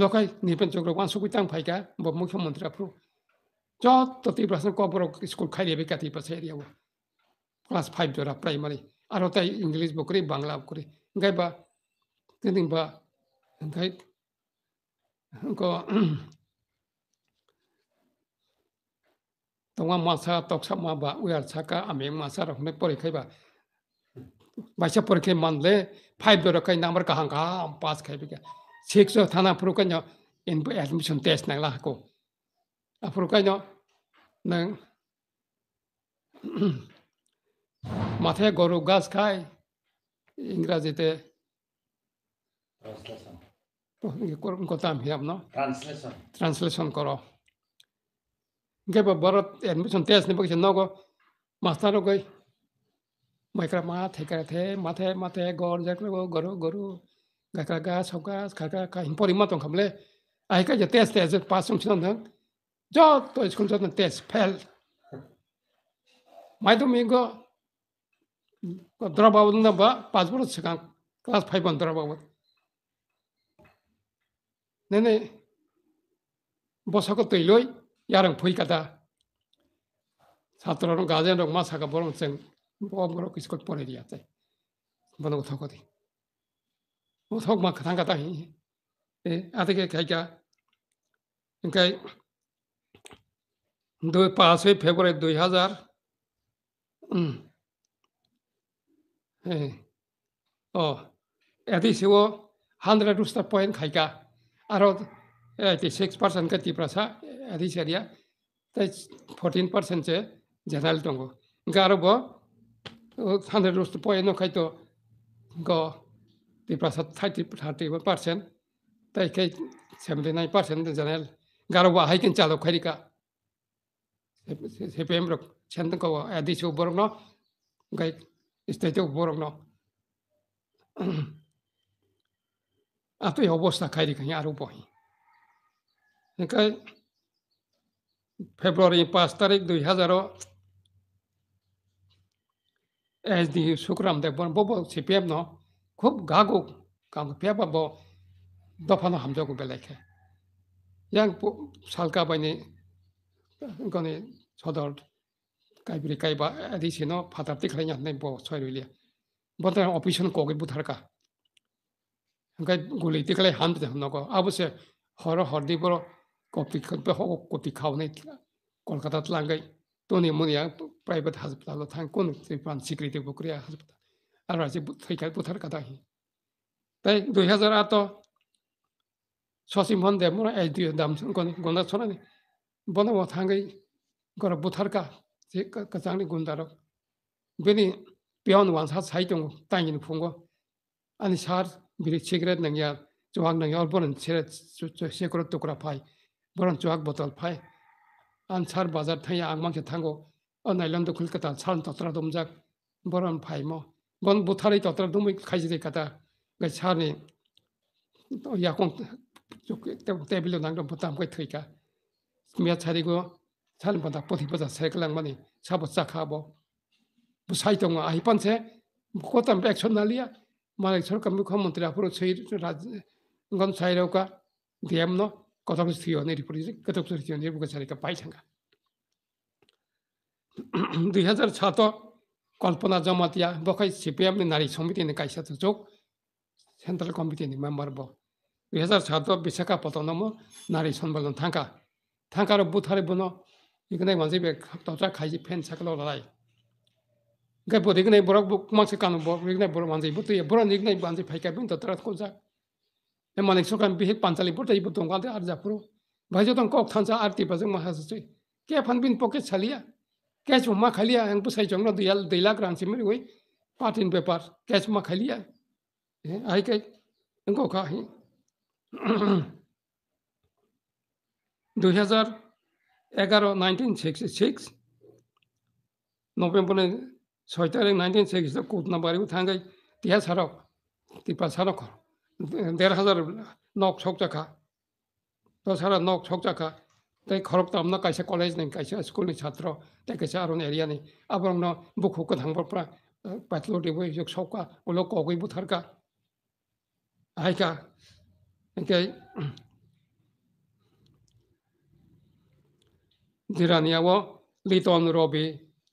नखाय निपेन चक्रक आं सुखै तां फाइका मुख्यमन्त्रीफ्रु जत्रो तिम्रो कपरो स्कुल खैले बेका ती पछाडि अब क्लास फाइभ जरा प्राइमारि आरो ताइ इंलिस बकरि बांला बकरि गाइबा दिनबा गाइ को तङा मासा तक्सा माबा उयार छाका आमे मासा रखने परिखाइबा भाषा परिखे मानले फाइभ जरा खै नम्बर कहाँ कहाँ पास खाइबेका सिक्स थानाफोरखौ एडमिसन टेस्ट नांला हाको आफोरखौ মাথায় গরু গাছ খায় ইংরাজিতে কথা আমি আপনার ট্রান্সলেশন করো গেব বরত এডমিশন তেজ নিব কিছু নগো মাস্টারও গই মাইকরা মা থেকারে থে মাথে মাথে গড় জাকলে গরু গরু গাকরা গাছ সব গাছ খাকা হিম পরিমা তং খামলে আহিকা যে তেজ তেজ পাঁচ সংসিন yo escuchando Tespel. 마이도 민거 들어봐보는 봐 파스포트 시간 클래스 5번 들어봐보 네네 보석도 일로 야랑 보이까다 사트로는 가전로 마사가 보는 생 보험 그렇게 있을 것 보내리야 돼 보는 거 타거든 뭐 속만 그당 가다 예 아들게 가니까 그러니까 পাঁচই ফেব্ৰুৱাৰী দুই হাজাৰ ও এটি সে ও হান্ড্ৰেড ৰুস্টাৰ পয়েন্ট খাইকা আৰু এটি সিক্স পার্সেন্ট কে তিপ্রা সা এটি সেরিয়া তাই ফোরটিন পার্সেন্ট সে জেনারেল দঙ্গ আরো ব হান্ড্রেড রুস্টার পয়েন্ট খাইতো গ তিপ্রা সা থার্টি থার্টি পার্সেন্ট তাই সেভেন্টি নাইন পাৰ্চেণ্ট জেনেৰেল গাৰো বাহাই কিন্তু চালক খাইকা CPM로 천등거 아디시 우보롱노 가이 스테이트 우보롱노 아또 여보스다 가이리가니 पाँच तारिक दुई हजार एस डी सुखराम देव बन बो सिपिएम न खुब गागो काम पिया बो दफानो हामजागो बेलाखे यां सालका बायनि 이거는 저도 가입이니까 이봐 디시노 받아들 그런 양내뭐 처리를 뭐든 오피션 거기 못할까 그러니까 우리 디클레 한데 한다고 아버지 허러 허디보로 커피 커피 하고 커피 카우네 콜카타 틀랑가이 돈이 뭐냐 프라이빗 하스피탈로 탄콘 세판 시크리티 부크리아 하스피탈 알아지 부터 못할까 다히 তাই দুই হাজাৰ আঠত ছচিমন দেৱ মোৰ এই দুই দাম গোন্ধা চলা নেকি bono wa thangai gora buthar ka se ka zang ni gunda ro beni pyon wa sa sai tong tang ni phung go an char bire chegret nang ya chuang nang yor bon chere chu se kro to kra phai bon chuak botol phai an char bazar thai ang mang che thang go an island khul ka minha charigo chal banda pothi baza cycling mani chabo chakhabo bu saitonga ahi panse kotam action nalia मलाई सरकार मुख्यमन्त्री आफू छै राज्य gun साइरौका ध्याम थियो भने report थियो भने बुक सारेका पाइसँग दुई हजार छ कल्पना जमतिया बखै सिपिएम नारी समिति नि काइसा सेन्ट्रल कमिटी नि मेम्बर भयो दुई हजार छ त विशाखापट्टनम नारी सम्मेलन थाङ्का थांकारो बुनो इगनै भन्छ बे तौचा खाइसि फेन छकलो लडाइ गै बोध इगनै बरक बुक मासे कानु बरक इगनै बरक भन्छ इबु तुय बिन तरत कोजा ए माने बिहे भाइजो तं कोक आरती मा छै के फन बिन पोके छलिया मा खलिया हं पुसै जोंग दुयाल दैला पाटिन पेपर कैच मा खलिया ए দুই নভেম্বরের ছয় তারিখ নাইনটিন সিক্সটি কোদনা বাড়িও থাকে তিহা সারক তিপা সারক দেড় হাজার নক সক চাকা দশ হাজার নক সক চাকা তাই খরক তো আপনার কাইসা কলেজ নেই কাইসা স্কুলনি ছাত্র তাই কাইসা আরো এরিয়া নেই আবার আমরা বুক হুক থাকবরপরা পাতলো দেবো এইসব সবকা ওলো কগৈ বুথারকা হাইকা जिरा अब लिटन रवि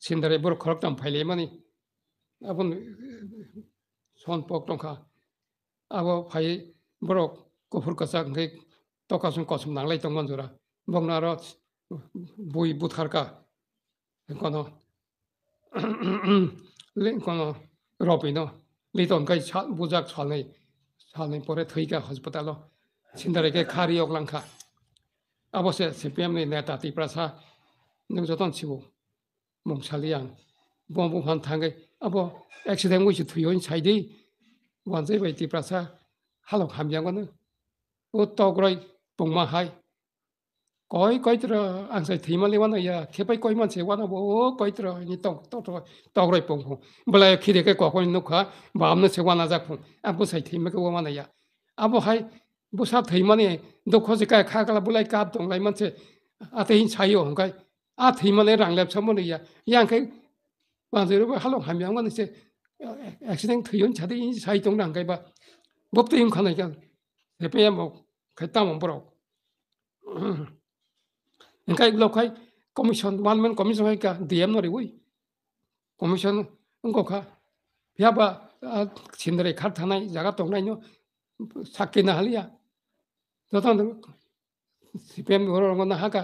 सन्दै बर खर फैले मिनिक ल अब फै बर गुफुर कचाकै टुवासौँ नलै त मन जो बङ्गला र बु बुखारकानो को रविनो छ बुज सानै सानै परे थैका हस्पिता सेन्दरैखै खा अब सेपिएम नेता प्रसा 남자단치고몽찰리양봉봉한탄게아버엑시덴위치투연차이디완제바이티프라사할로함양거는또그러이봉마하이거의거의들어안서대만레와나야개발거의만제와나뭐거의들어이똑똑똑똑그러이봉봉몰라요기대게거고놓고마음는제와나작품아버사이대만거와나야아버하이무사대만에놓고제가가가라몰라이갑동라이만체아테인차이오그러니까아티만에랑랩참모니야양케반대로할로함양은이제액시덴트연차대인지사이동랑가봐법도인간에그대표야뭐그땅몸보로그러니까이거거의 commission one man commission hay ka dm nori wi commission ngo kha ya ba chindre khar thana jaga tong nai no sakke na halia to tan cpm goro ngo na ha ka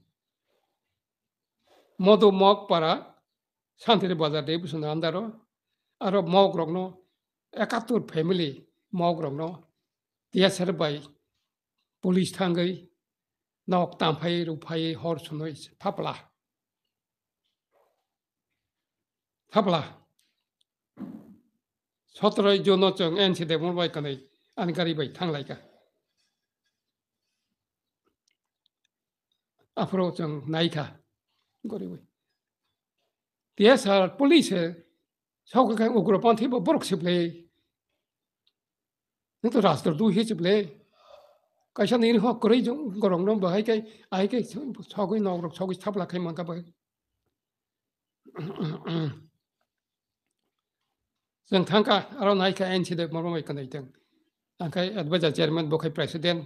모두 먹 봐라 산테리 바자 데부슨 한다로 아로 먹 록노 에카투 패밀리 먹 록노 디아서 바이 폴리스 탕거이 nok tam phai ru phai hor sunoi thapla thapla sotroi jono chong en si de mul bai kanai an gari bai thang lai ka afro chong nai kha 거리고 디에스 폴리스 사고 간 그룹 반티보 브록스 플레이 너도 라스터 두 히치 플레이 가셔 내리 확 거리 좀 거롱 넘 바이케 아이케 사고 나고 사고 탑라 카이 만가 바이 ᱥᱮᱱ ᱛᱷᱟᱝᱠᱟ ᱟᱨᱚᱱᱟᱭᱠᱟ ᱮᱱᱪᱤᱫᱮ ᱢᱚᱨᱢᱚᱭ ᱠᱟᱱᱟᱭ ᱛᱮᱱ ᱛᱟᱠᱟᱭ ᱟᱫᱵᱟᱡᱟ chairman ᱵᱚᱠᱷᱟᱭ president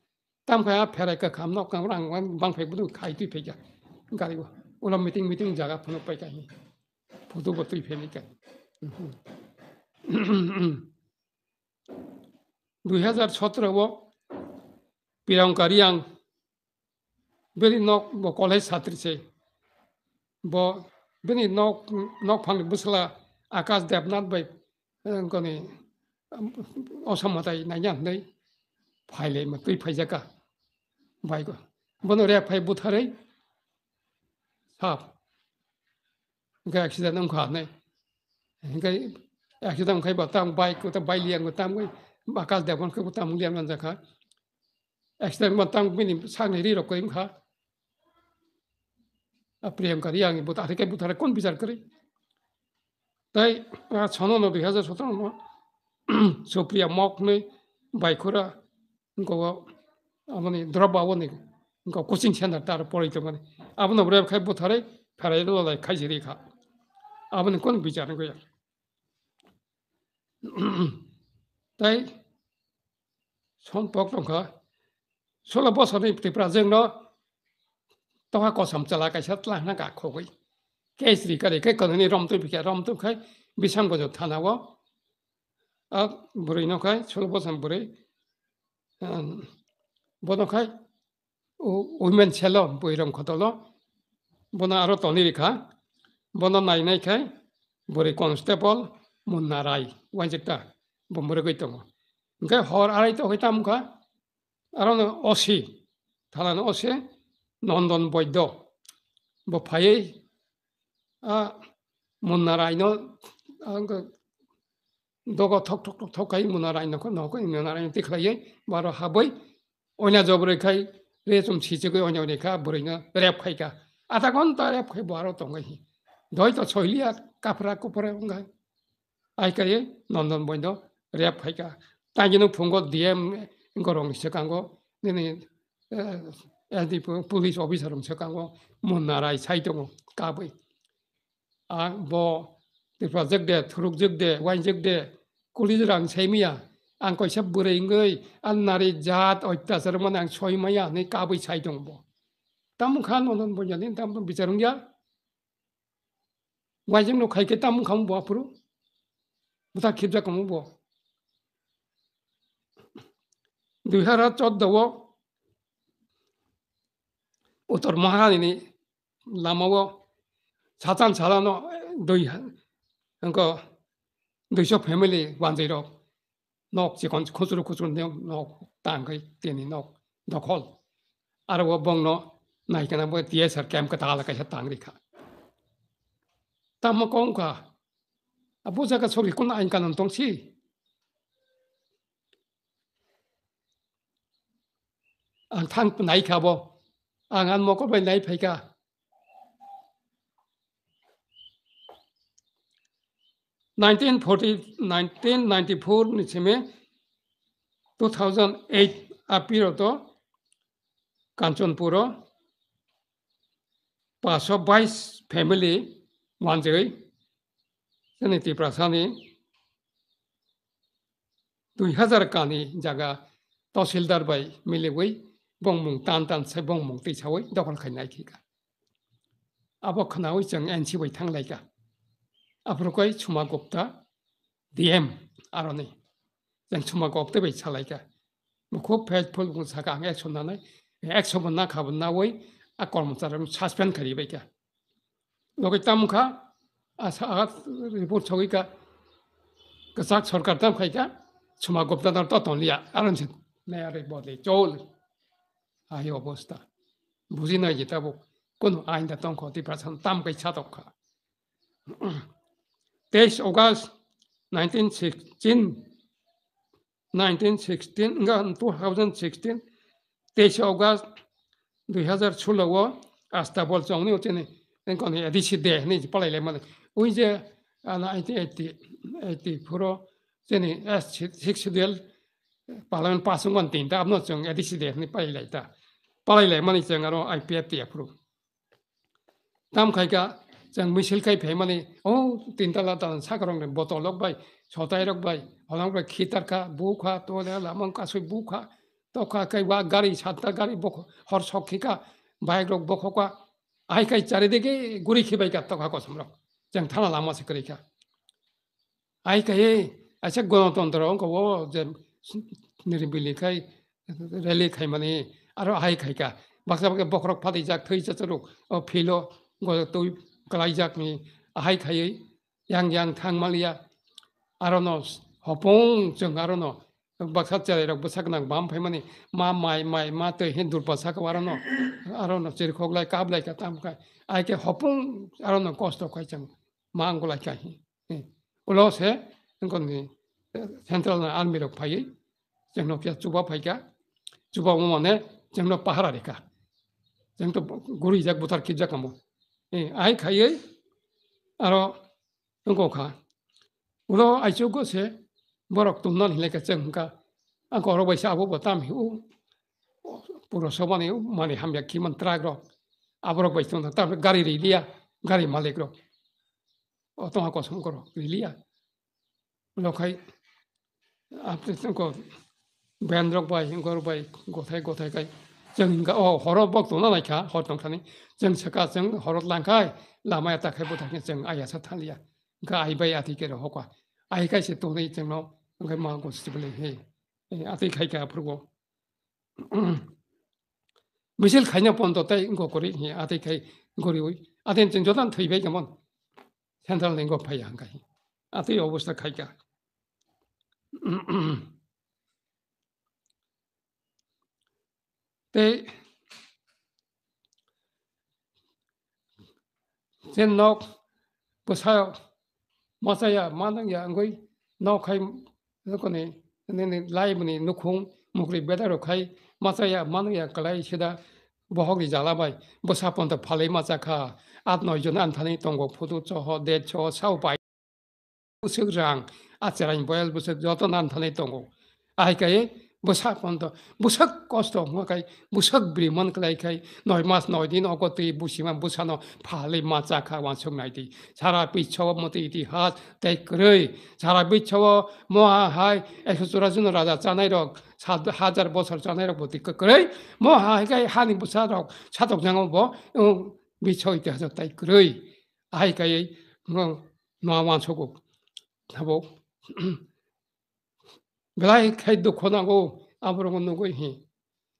ตั้งแต่เพริกขามนอกกลางร่างวันบางเพลบุตรขายตุ้ยเพจกันการีว่าเราไม่ติ้งไม่ติ้งจากพนุไปกันผู้ตัวตุ้ยเพนี่กันดูเหตุชดระว่าปีรังการียังเบรีนอกบอกอลให้สัตว์รีเซบอกเบรีนอกนอกฟังบุษลาอากาศเดบนัดไปก็นี่อสมัตย์ในยันได फाइलायमोन दै फाइजाका बायगो बनो रे phi बुथारै साफ गाय accident अंखानै गाय accident अंखायबा ताम बाइकको त बाइलियाङको ताम बाकाल देबनखौबो ताम लियाङान जाखा एक्सिडेन्टमा ताम बिनि सानै रिर'खौ इंखा प्रियंका दी आंगी बुता हरे बुता हरे कौन विचार करे तय छनो नो दुई हजार सत्रह में सुप्रिया मौक ने बाइकोरा उनको ड्रप आउनै उनको कचिङ सेन्टर त अब पढ अब नै खाइ बुटरै फेरि लिखा अब नि कुनै बिजान गइ सङ्क सोल बसिफा जेन तपाईँ कसम चलाइ लाइ खेसरी कर कि रम त रम तखा विशान बजार थान हो बुढीकै सोल बचाउ बि bono kai women chelo boirom khotolo bono aro toni rikha bono nai nai kai bore constable munnarai wanjekta bomore koito mo ga hor arai to hoita mukha aro no osi thala no osi nondon boiddo bo phai a munnarai no 너가 톡톡톡 톡하이 문화라니 놓고 놓고 문화라니 띠클라이 바로 하보이 오냐 저브레카이 레좀 지지고 오냐니까 버리나 랩카이가 아다건 다 랩카이 바로 동거이 너희도 소일이야 까프라고 버려온가 아이까이 넌넌 보인도 랩카이가 땅기는 본거 DM 거롱 시작한거 네네 에디 폴리스 오피서롱 시작한거 문나라이 차이동 까보이 아뭐 project de thuruk juk de wan juk de 꼴리드랑세미야안고셔브레잉의안나리잣어따서만안초이마야네까부이차이동보담은칸오는뭐냐니담은비자롱야와정로가게담은가면뭐앞으로무다깁자가면뭐 দুহেজাৰ চৈধ্য উত্তৰ মহাৰাণী লামাব সাতান সালানো দুই bishop family one zero nok si kon khosru khosru ne nok tang kai teni nok dokhol ar wo bong no nai kana bo tie sar kem ka tala ka tang dikha tam kong ka abu za ka sori kun ain kanan tong si an thang nai kha bo ang an mo ko bai nai phai ka 1994 में 2008 আপিরত কাঞ্চনপুর পাঁচশো বাইশ family মানজই সেনিটি প্রাসানী দুই হাজার কানি জায়গা তহসিলদার by মিলেগৈ বংমুং টান টান সে বংমুং তৈসাওই দখল খাই নাইখিগা আবো খানাওই जों এনসিবৈ থাংলাইগা 앞으로까지 주막 없다. DM 아로니. 전 주막 없다 왜 살아이가. 뭐그 배폴 군사가 안 해줬나네. 액션분나 가분나 오이 아까 못 사람 사스펜 가리베게. 여기 땀가 아사 리포트 저기가 그싹 서울 땀 가니까 주막 없다 날 떠돌리야. 아는지 내 아래 머리 쫄. 아이 어버스다. 무슨 얘기 다고 কোন আইন দাতং ক্ষতি প্রাসান তাম কই ছাতক খা तेइस अगस्त nineteen sixteen nineteen sixteen two thousand sixteen तेइस अगस्त दुई हजार सोह्रको आस्था बोल्छ हुने त्यो नि रिसि देख्ने पढाइलाई मलाई उही जे नाइन्टिन एट्टी एट्टी फोर चाहिँ S six twelve parliament pass होंगे त आफ्नो चाहिँ एडिसी देखने नि पहिल्यै त लाइ मन चाहिँ आइपिएफ पी एफ दाम खाइका 전미실카이배만이어틴달라단사그랑네보톨럭바이소타이럭바이하랑바이키타카부카또레라만카수부카또카카이와가리사타가리보코허석키카바이럭보코카아이카이짜리데게구리키바이카또가고섬럭전타나라마스그리카아이카이아차고노톤더랑거워제니리빌리카이렐리카이마니아로아이카이카박사밖에보코럭파디작트이자처럼어필로거또이 kelajak ni ahai kaya yang yang tang malia aronos hopong jeng arono baksa cale rak basak nang bam pai mani ma mai mai ma te hindu basak warono arono ciri kok lai kab lai katam kai ai ke hopong arono kosto kai jeng ma angula kai ulo se engkon ni central na army rok pai jeng no kia cuba pai ka cuba mo mane jeng no pahara reka jeng to guru ijak butar kijak amo ấy ai khai ấy à rồi chúng có khá u đó ai chưa có thế bỏ rock tụng nón lấy cái chân cả anh có rồi bây giờ bố tam hiểu puro số mà này mà này ham giác khi mình trai rồi à bỏ rock bây giờ tụng nón gari đi lia gari mà lấy rồi ở trong học sinh có rồi đi lia nó khai à thế chúng có bèn rock bay chúng có rồi bay có thể có thể cái 정인가어호로복도나마이카호동타니정차가정호로랑카라마야타해보다게정아야사탈리야그아이바이아티게로호과아이카시돈이정로그마고스티블레해아티카이카앞으로미실가냐본도때인거거리아티카이거리아덴정조단퇴배겸은센트럴랭고파이한가이아티오버스타카이카 Tị mà nok Pushayo Masaya Manang ya ngui Nok hay Nukuni Nini lai muni nukhung Mukri beda ro khai Masaya Manang ya dạ kalai shida Bohok di dạ jala bai Busapon ta phalai macha kha At noi jun anthani tông phutu choho de cho cho sao bai Usuk rang Acharan boyal busuk jotan tông tongo Ahai kai बुसाक अन्त बुसक कस्तो मकै बुसक ब्री मनक लाइखाइ नय मास नय दिन अगति बुसीमा बुसानो फाले माचा खा वाँसो माइती सारा पिछव मत इतिहास तैक्रै सारा बिछव महाहाय एकशो चौराजुन राजा चानाइरक सात हाजार बसर चानाइरक भयो तिक्रै महाहायकै हानि बुसा रक सातक जाँग भयो बिछव इतिहास तैक्रै आइकायै न वाँसोको अब मलाई खैदो खोनाको आबरो 건너고 히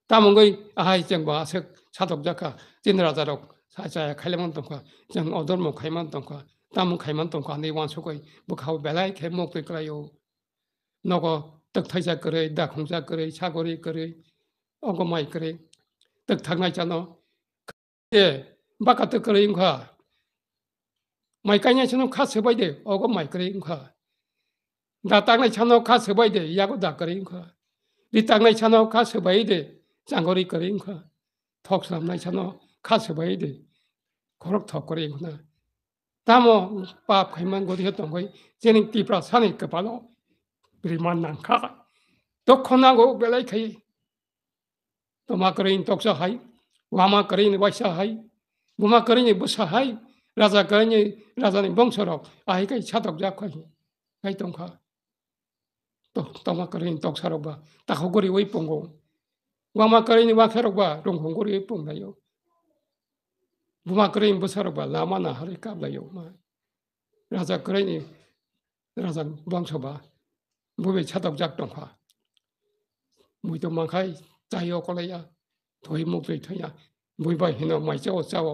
담은 거 아이 쟁 봐서 사독 작가 진라자로 사자야 칼레만 동과 쟁 어덜 못 칼만 동과 담은 칼만 동과 네 원수고 뭐 가고 벨라이 개 먹고 그래요 너거 떡 타자 그래 다 공자 그래 차고리 그래 어거 마이 그래 떡 탁나 있잖아 예 바깥 그래 인가 마이 까냐 저는 카스 봐야 돼 어거 마이 그래 인가 datanglah chano ka sebai de yago da karing kha ditanglah chano ka sebai de jangori karing kha thok samnai chano ka sebai de korok thok karing na tamo pap khaiman godi hetong koi jening ti pra sane ka palo priman nang kha to khona go belai khai to ma karing tok sa hai wama karing wa sa hai buma karing bu sa hai raja karing raja ni bongsorok ai kai chatok ja khoi kai tong kha tok tama karin tok sarokba ta hogori wai pongo wama karin wa sarokba rong hongori wai pong dayo buma karin bu sarokba lama na hari kap dayo ma raja karin raja bang soba bube chatok jak tong ha mui to mang khai tayo kolaya thoi muk le thoya bui ba hino mai chao chao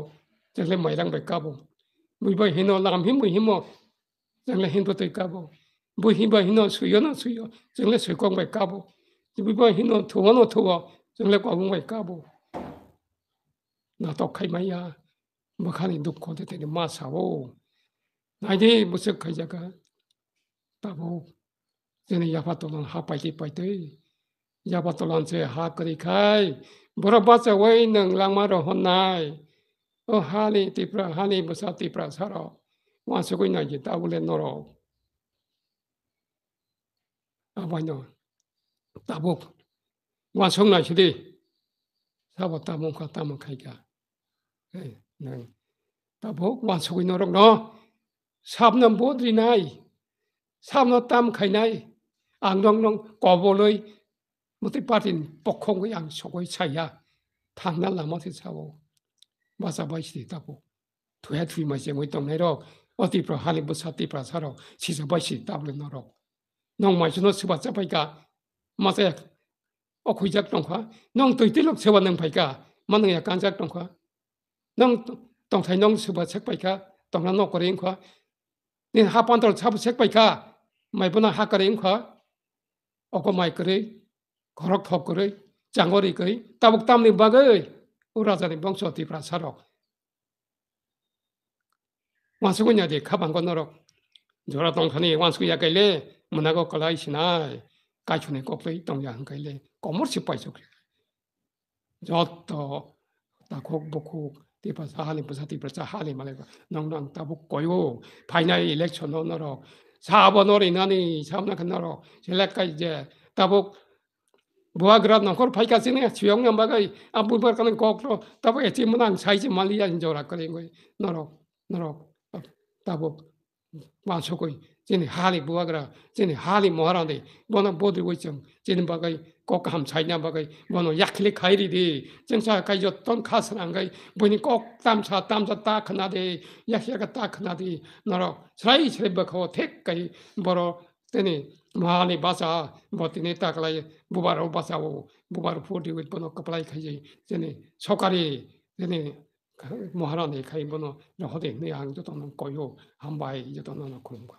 chale mai rang be kabo bui ba hino lam him himo chale hin to te kabo bu hiba hino suyo na suyo zeng le sui kwang bai kabu bu h i ba hino tuwa no tuwa zeng le kwang bai k a b o na to kai mai ya ma k a n i duk ko te te ni ma sa wo na ji bu se kai ja ka ta bo zene ya pa to lan ha pai ti pai te ya pa to lan se ha ka ri kai bu ra ba se w a i nang lang ma ro hon nai o ha ni ti pra ha ni bu sa ti pra sa ro m a su ko na ji ta bu le no ro avanya tabuk wasong na chidi sabo tamong ka tamong kai ka nang tabuk wasong ino rong no sab nam bodri nai sab no tam kai nai ang rong rong kobo loi muti patin pokkong ko ang sokoi chaya thang na lama ti sabo basa bai chidi tabuk thuya thui ma jengoi tong nai rok อติประหาริบุสติประสารอสิสบายสิตามเลยนรก낭마주노세바세바이가마세야어구이작동화낭도이들록세바낭바이가만능약간작동화낭동타이낭세바색바이가동나녹거링과네하반돌차부색바이가마이보나하거링과어고마이거리거럭덕거리장거리거리따복땀니박의우라자니봉소디브라사록와수군야디가방건너록 जोरा तों खाने वांस को या कहले मना को कलाई सिनाय काचुने को पे तों या कहले कमर से पैसो 저또 다곡복곡 대파사 하는 부사티 벌써 하는 말이고 농랑 따복고요 파이널 일렉션 언어로 4번 오리 나니 참나 끝나로 젤렉까 이제 따복 뭐가 그런 놈걸 파이까지네 주영년 바가 안부 벌까는 거꾸로 따복 에지문한 사이즈 말리야 인조라 거린 거 너로 너로 따복 마초고이 제니 하리 부하그라 제니 하리 모하라데 보나 보드 고이정 제니 바가이 꼭함 차이냐 바가이 보노 약클리 가이리디 정사 가이저 돈 카스는 안 가이 보니 꼭 ताकलाई 뭐하나내가이보노호데네안조도는고요한바이이조도는고는가